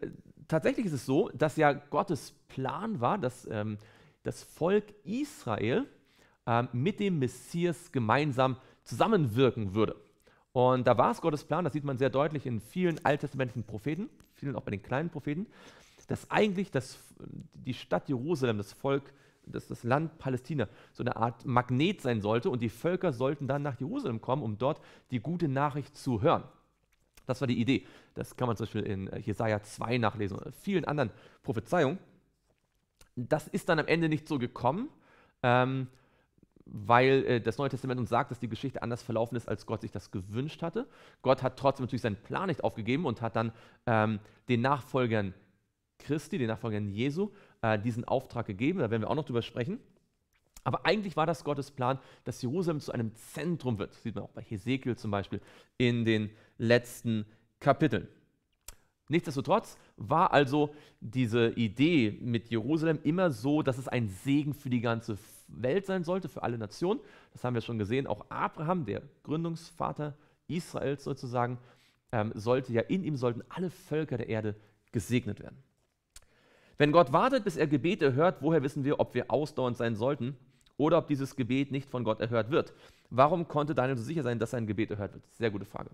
A: tatsächlich ist es so, dass ja Gottes Plan war, dass ähm, das Volk Israel ähm, mit dem Messias gemeinsam zusammenwirken würde. Und da war es Gottes Plan, das sieht man sehr deutlich in vielen alttestamentlichen Propheten, vielen auch bei den kleinen Propheten, dass eigentlich das, die Stadt Jerusalem, das Volk, das, das Land Palästina so eine Art Magnet sein sollte und die Völker sollten dann nach Jerusalem kommen, um dort die gute Nachricht zu hören. Das war die Idee. Das kann man zum Beispiel in äh, Jesaja 2 nachlesen und vielen anderen Prophezeiungen. Das ist dann am Ende nicht so gekommen, ähm, weil äh, das Neue Testament uns sagt, dass die Geschichte anders verlaufen ist, als Gott sich das gewünscht hatte. Gott hat trotzdem natürlich seinen Plan nicht aufgegeben und hat dann ähm, den Nachfolgern Christi, den Nachfolgern Jesu, äh, diesen Auftrag gegeben. Da werden wir auch noch drüber sprechen. Aber eigentlich war das Gottes Plan, dass Jerusalem zu einem Zentrum wird. Das sieht man auch bei Hesekiel zum Beispiel in den letzten Kapiteln. Nichtsdestotrotz war also diese Idee mit Jerusalem immer so, dass es ein Segen für die ganze Welt sein sollte, für alle Nationen. Das haben wir schon gesehen. Auch Abraham, der Gründungsvater Israels sozusagen, ähm, sollte ja in ihm sollten alle Völker der Erde gesegnet werden. Wenn Gott wartet, bis er Gebete hört, woher wissen wir, ob wir ausdauernd sein sollten? oder ob dieses Gebet nicht von Gott erhört wird. Warum konnte Daniel so sicher sein, dass sein Gebet erhört wird? Sehr gute Frage.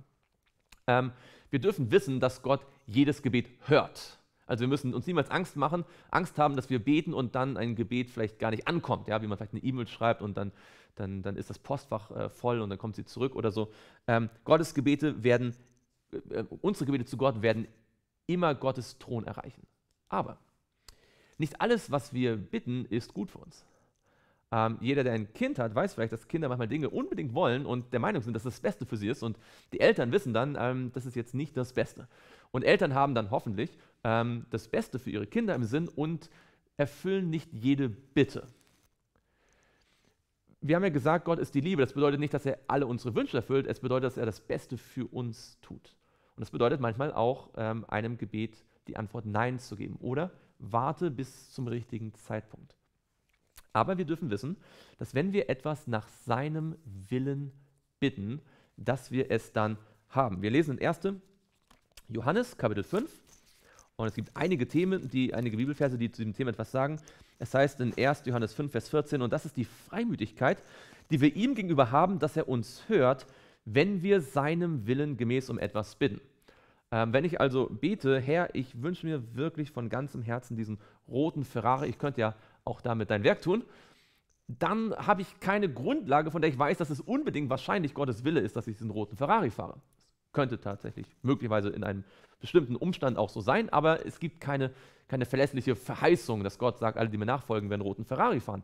A: Ähm, wir dürfen wissen, dass Gott jedes Gebet hört. Also wir müssen uns niemals Angst machen, Angst haben, dass wir beten und dann ein Gebet vielleicht gar nicht ankommt, ja, wie man vielleicht eine E-Mail schreibt und dann, dann, dann ist das Postfach äh, voll und dann kommt sie zurück oder so. Ähm, Gottes Gebete werden, äh, äh unsere Gebete zu Gott werden immer Gottes Thron erreichen. Aber nicht alles, was wir bitten, ist gut für uns. Ähm, jeder, der ein Kind hat, weiß vielleicht, dass Kinder manchmal Dinge unbedingt wollen und der Meinung sind, dass das Beste für sie ist. Und die Eltern wissen dann, ähm, das ist jetzt nicht das Beste. Und Eltern haben dann hoffentlich ähm, das Beste für ihre Kinder im Sinn und erfüllen nicht jede Bitte. Wir haben ja gesagt, Gott ist die Liebe. Das bedeutet nicht, dass er alle unsere Wünsche erfüllt. Es bedeutet, dass er das Beste für uns tut. Und das bedeutet manchmal auch, ähm, einem Gebet die Antwort Nein zu geben. Oder warte bis zum richtigen Zeitpunkt. Aber wir dürfen wissen, dass wenn wir etwas nach seinem Willen bitten, dass wir es dann haben. Wir lesen in 1. Johannes Kapitel 5 und es gibt einige Themen, die einige Bibelverse, die zu diesem Thema etwas sagen. Es heißt in 1. Johannes 5 Vers 14 und das ist die Freimütigkeit, die wir ihm gegenüber haben, dass er uns hört, wenn wir seinem Willen gemäß um etwas bitten. Ähm, wenn ich also bete, Herr, ich wünsche mir wirklich von ganzem Herzen diesen roten Ferrari, ich könnte ja auch damit dein Werk tun, dann habe ich keine Grundlage, von der ich weiß, dass es unbedingt wahrscheinlich Gottes Wille ist, dass ich diesen roten Ferrari fahre. Das könnte tatsächlich möglicherweise in einem bestimmten Umstand auch so sein, aber es gibt keine, keine verlässliche Verheißung, dass Gott sagt, alle, die mir nachfolgen, werden roten Ferrari fahren.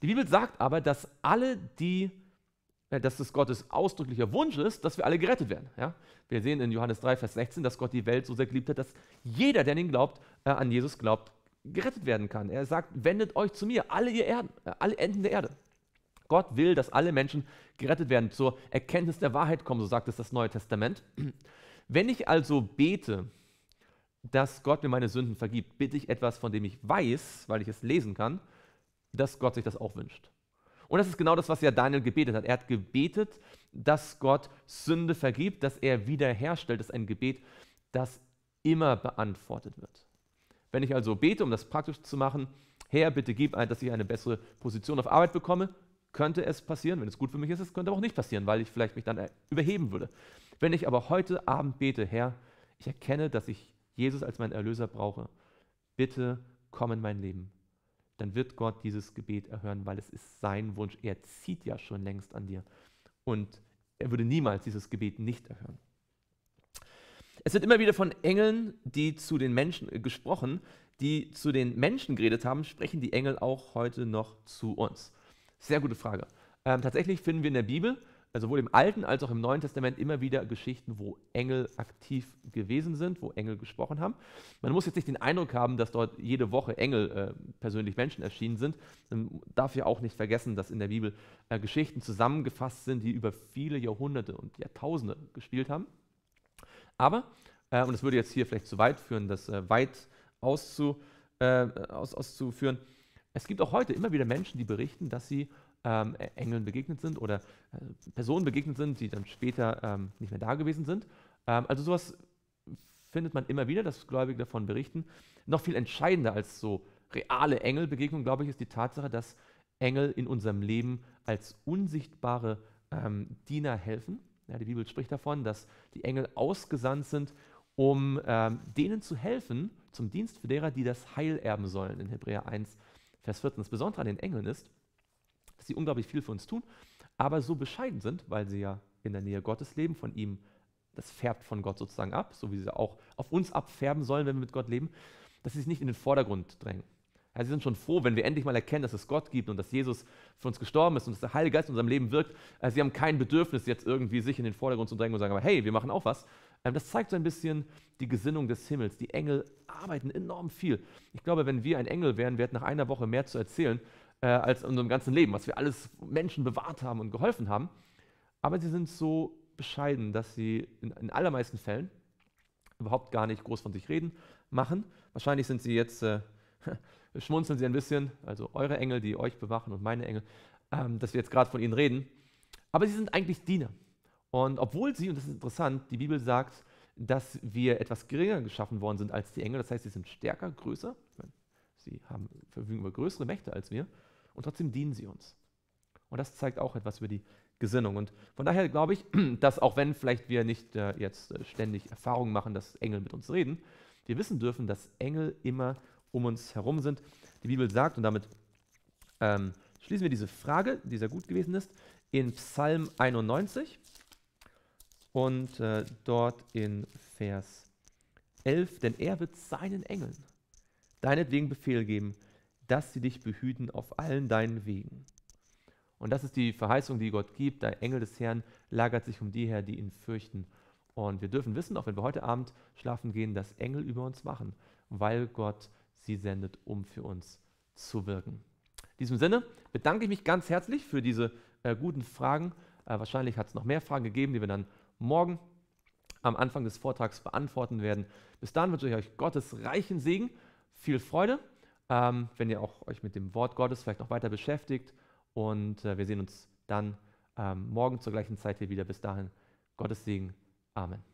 A: Die Bibel sagt aber, dass alle, die äh, dass es Gottes ausdrücklicher Wunsch ist, dass wir alle gerettet werden. Ja? Wir sehen in Johannes 3, Vers 16, dass Gott die Welt so sehr geliebt hat, dass jeder, der an ihn glaubt, äh, an Jesus glaubt, gerettet werden kann. Er sagt, wendet euch zu mir, alle ihr Erden, äh, alle Enden der Erde. Gott will, dass alle Menschen gerettet werden, zur Erkenntnis der Wahrheit kommen, so sagt es das Neue Testament. Wenn ich also bete, dass Gott mir meine Sünden vergibt, bitte ich etwas, von dem ich weiß, weil ich es lesen kann, dass Gott sich das auch wünscht. Und das ist genau das, was ja Daniel gebetet hat. Er hat gebetet, dass Gott Sünde vergibt, dass er wiederherstellt. Das ist ein Gebet, das immer beantwortet wird. Wenn ich also bete, um das praktisch zu machen, Herr, bitte gib, ein, dass ich eine bessere Position auf Arbeit bekomme, könnte es passieren, wenn es gut für mich ist, es könnte aber auch nicht passieren, weil ich vielleicht mich dann äh, überheben würde. Wenn ich aber heute Abend bete, Herr, ich erkenne, dass ich Jesus als meinen Erlöser brauche, bitte komm in mein Leben, dann wird Gott dieses Gebet erhören, weil es ist sein Wunsch. Er zieht ja schon längst an dir. Und er würde niemals dieses Gebet nicht erhören. Es wird immer wieder von Engeln, die zu den Menschen äh, gesprochen, die zu den Menschen geredet haben, sprechen die Engel auch heute noch zu uns? Sehr gute Frage. Ähm, tatsächlich finden wir in der Bibel, äh, sowohl im Alten als auch im Neuen Testament, immer wieder Geschichten, wo Engel aktiv gewesen sind, wo Engel gesprochen haben. Man muss jetzt nicht den Eindruck haben, dass dort jede Woche Engel äh, persönlich Menschen erschienen sind. Man darf ja auch nicht vergessen, dass in der Bibel äh, Geschichten zusammengefasst sind, die über viele Jahrhunderte und Jahrtausende gespielt haben. Aber, äh, und das würde jetzt hier vielleicht zu weit führen, das äh, weit auszu, äh, aus, auszuführen, es gibt auch heute immer wieder Menschen, die berichten, dass sie ähm, Engeln begegnet sind oder äh, Personen begegnet sind, die dann später ähm, nicht mehr da gewesen sind. Ähm, also sowas findet man immer wieder, dass Gläubige davon berichten. Noch viel entscheidender als so reale Engelbegegnungen, glaube ich, ist die Tatsache, dass Engel in unserem Leben als unsichtbare ähm, Diener helfen ja, die Bibel spricht davon, dass die Engel ausgesandt sind, um ähm, denen zu helfen, zum Dienst für derer, die das Heil erben sollen. In Hebräer 1, Vers 14. Das Besondere an den Engeln ist, dass sie unglaublich viel für uns tun, aber so bescheiden sind, weil sie ja in der Nähe Gottes leben, von ihm, das färbt von Gott sozusagen ab, so wie sie auch auf uns abfärben sollen, wenn wir mit Gott leben, dass sie sich nicht in den Vordergrund drängen. Ja, also sie sind schon froh, wenn wir endlich mal erkennen, dass es Gott gibt und dass Jesus für uns gestorben ist und dass der Heilige Geist in unserem Leben wirkt. Äh, sie haben kein Bedürfnis, jetzt irgendwie sich in den Vordergrund zu drängen und sagen, aber hey, wir machen auch was. Ähm, das zeigt so ein bisschen die Gesinnung des Himmels. Die Engel arbeiten enorm viel. Ich glaube, wenn wir ein Engel wären, wir hätten nach einer Woche mehr zu erzählen äh, als in unserem ganzen Leben, was wir alles Menschen bewahrt haben und geholfen haben. Aber sie sind so bescheiden, dass sie in, in allermeisten Fällen überhaupt gar nicht groß von sich reden machen. Wahrscheinlich sind sie jetzt... Äh, (laughs) schmunzeln sie ein bisschen, also eure Engel, die euch bewachen und meine Engel, ähm, dass wir jetzt gerade von ihnen reden. Aber sie sind eigentlich Diener. Und obwohl sie, und das ist interessant, die Bibel sagt, dass wir etwas geringer geschaffen worden sind als die Engel, das heißt, sie sind stärker, größer, sie haben, verfügen über größere Mächte als wir, und trotzdem dienen sie uns. Und das zeigt auch etwas über die Gesinnung. Und von daher glaube ich, (clears throat) dass auch wenn vielleicht wir nicht äh, jetzt äh, ständig Erfahrungen machen, dass Engel mit uns reden, wir wissen dürfen, dass Engel immer um uns herum sind. Die Bibel sagt, und damit ähm, schließen wir diese Frage, die sehr gut gewesen ist, in Psalm 91 und äh, dort in Vers 11, denn er wird seinen Engeln deinetwegen Befehl geben, dass sie dich behüten auf allen deinen Wegen. Und das ist die Verheißung, die Gott gibt. Der Engel des Herrn lagert sich um die her, die ihn fürchten. Und wir dürfen wissen, auch wenn wir heute Abend schlafen gehen, dass Engel über uns wachen, weil Gott sie sendet, um für uns zu wirken. In diesem Sinne bedanke ich mich ganz herzlich für diese äh, guten Fragen. Äh, wahrscheinlich hat es noch mehr Fragen gegeben, die wir dann morgen am Anfang des Vortrags beantworten werden. Bis dahin wünsche ich euch Gottes reichen Segen, viel Freude, ähm, wenn ihr auch euch mit dem Wort Gottes vielleicht noch weiter beschäftigt. Und äh, wir sehen uns dann ähm, morgen zur gleichen Zeit hier wieder. Bis dahin, Gottes Segen. Amen.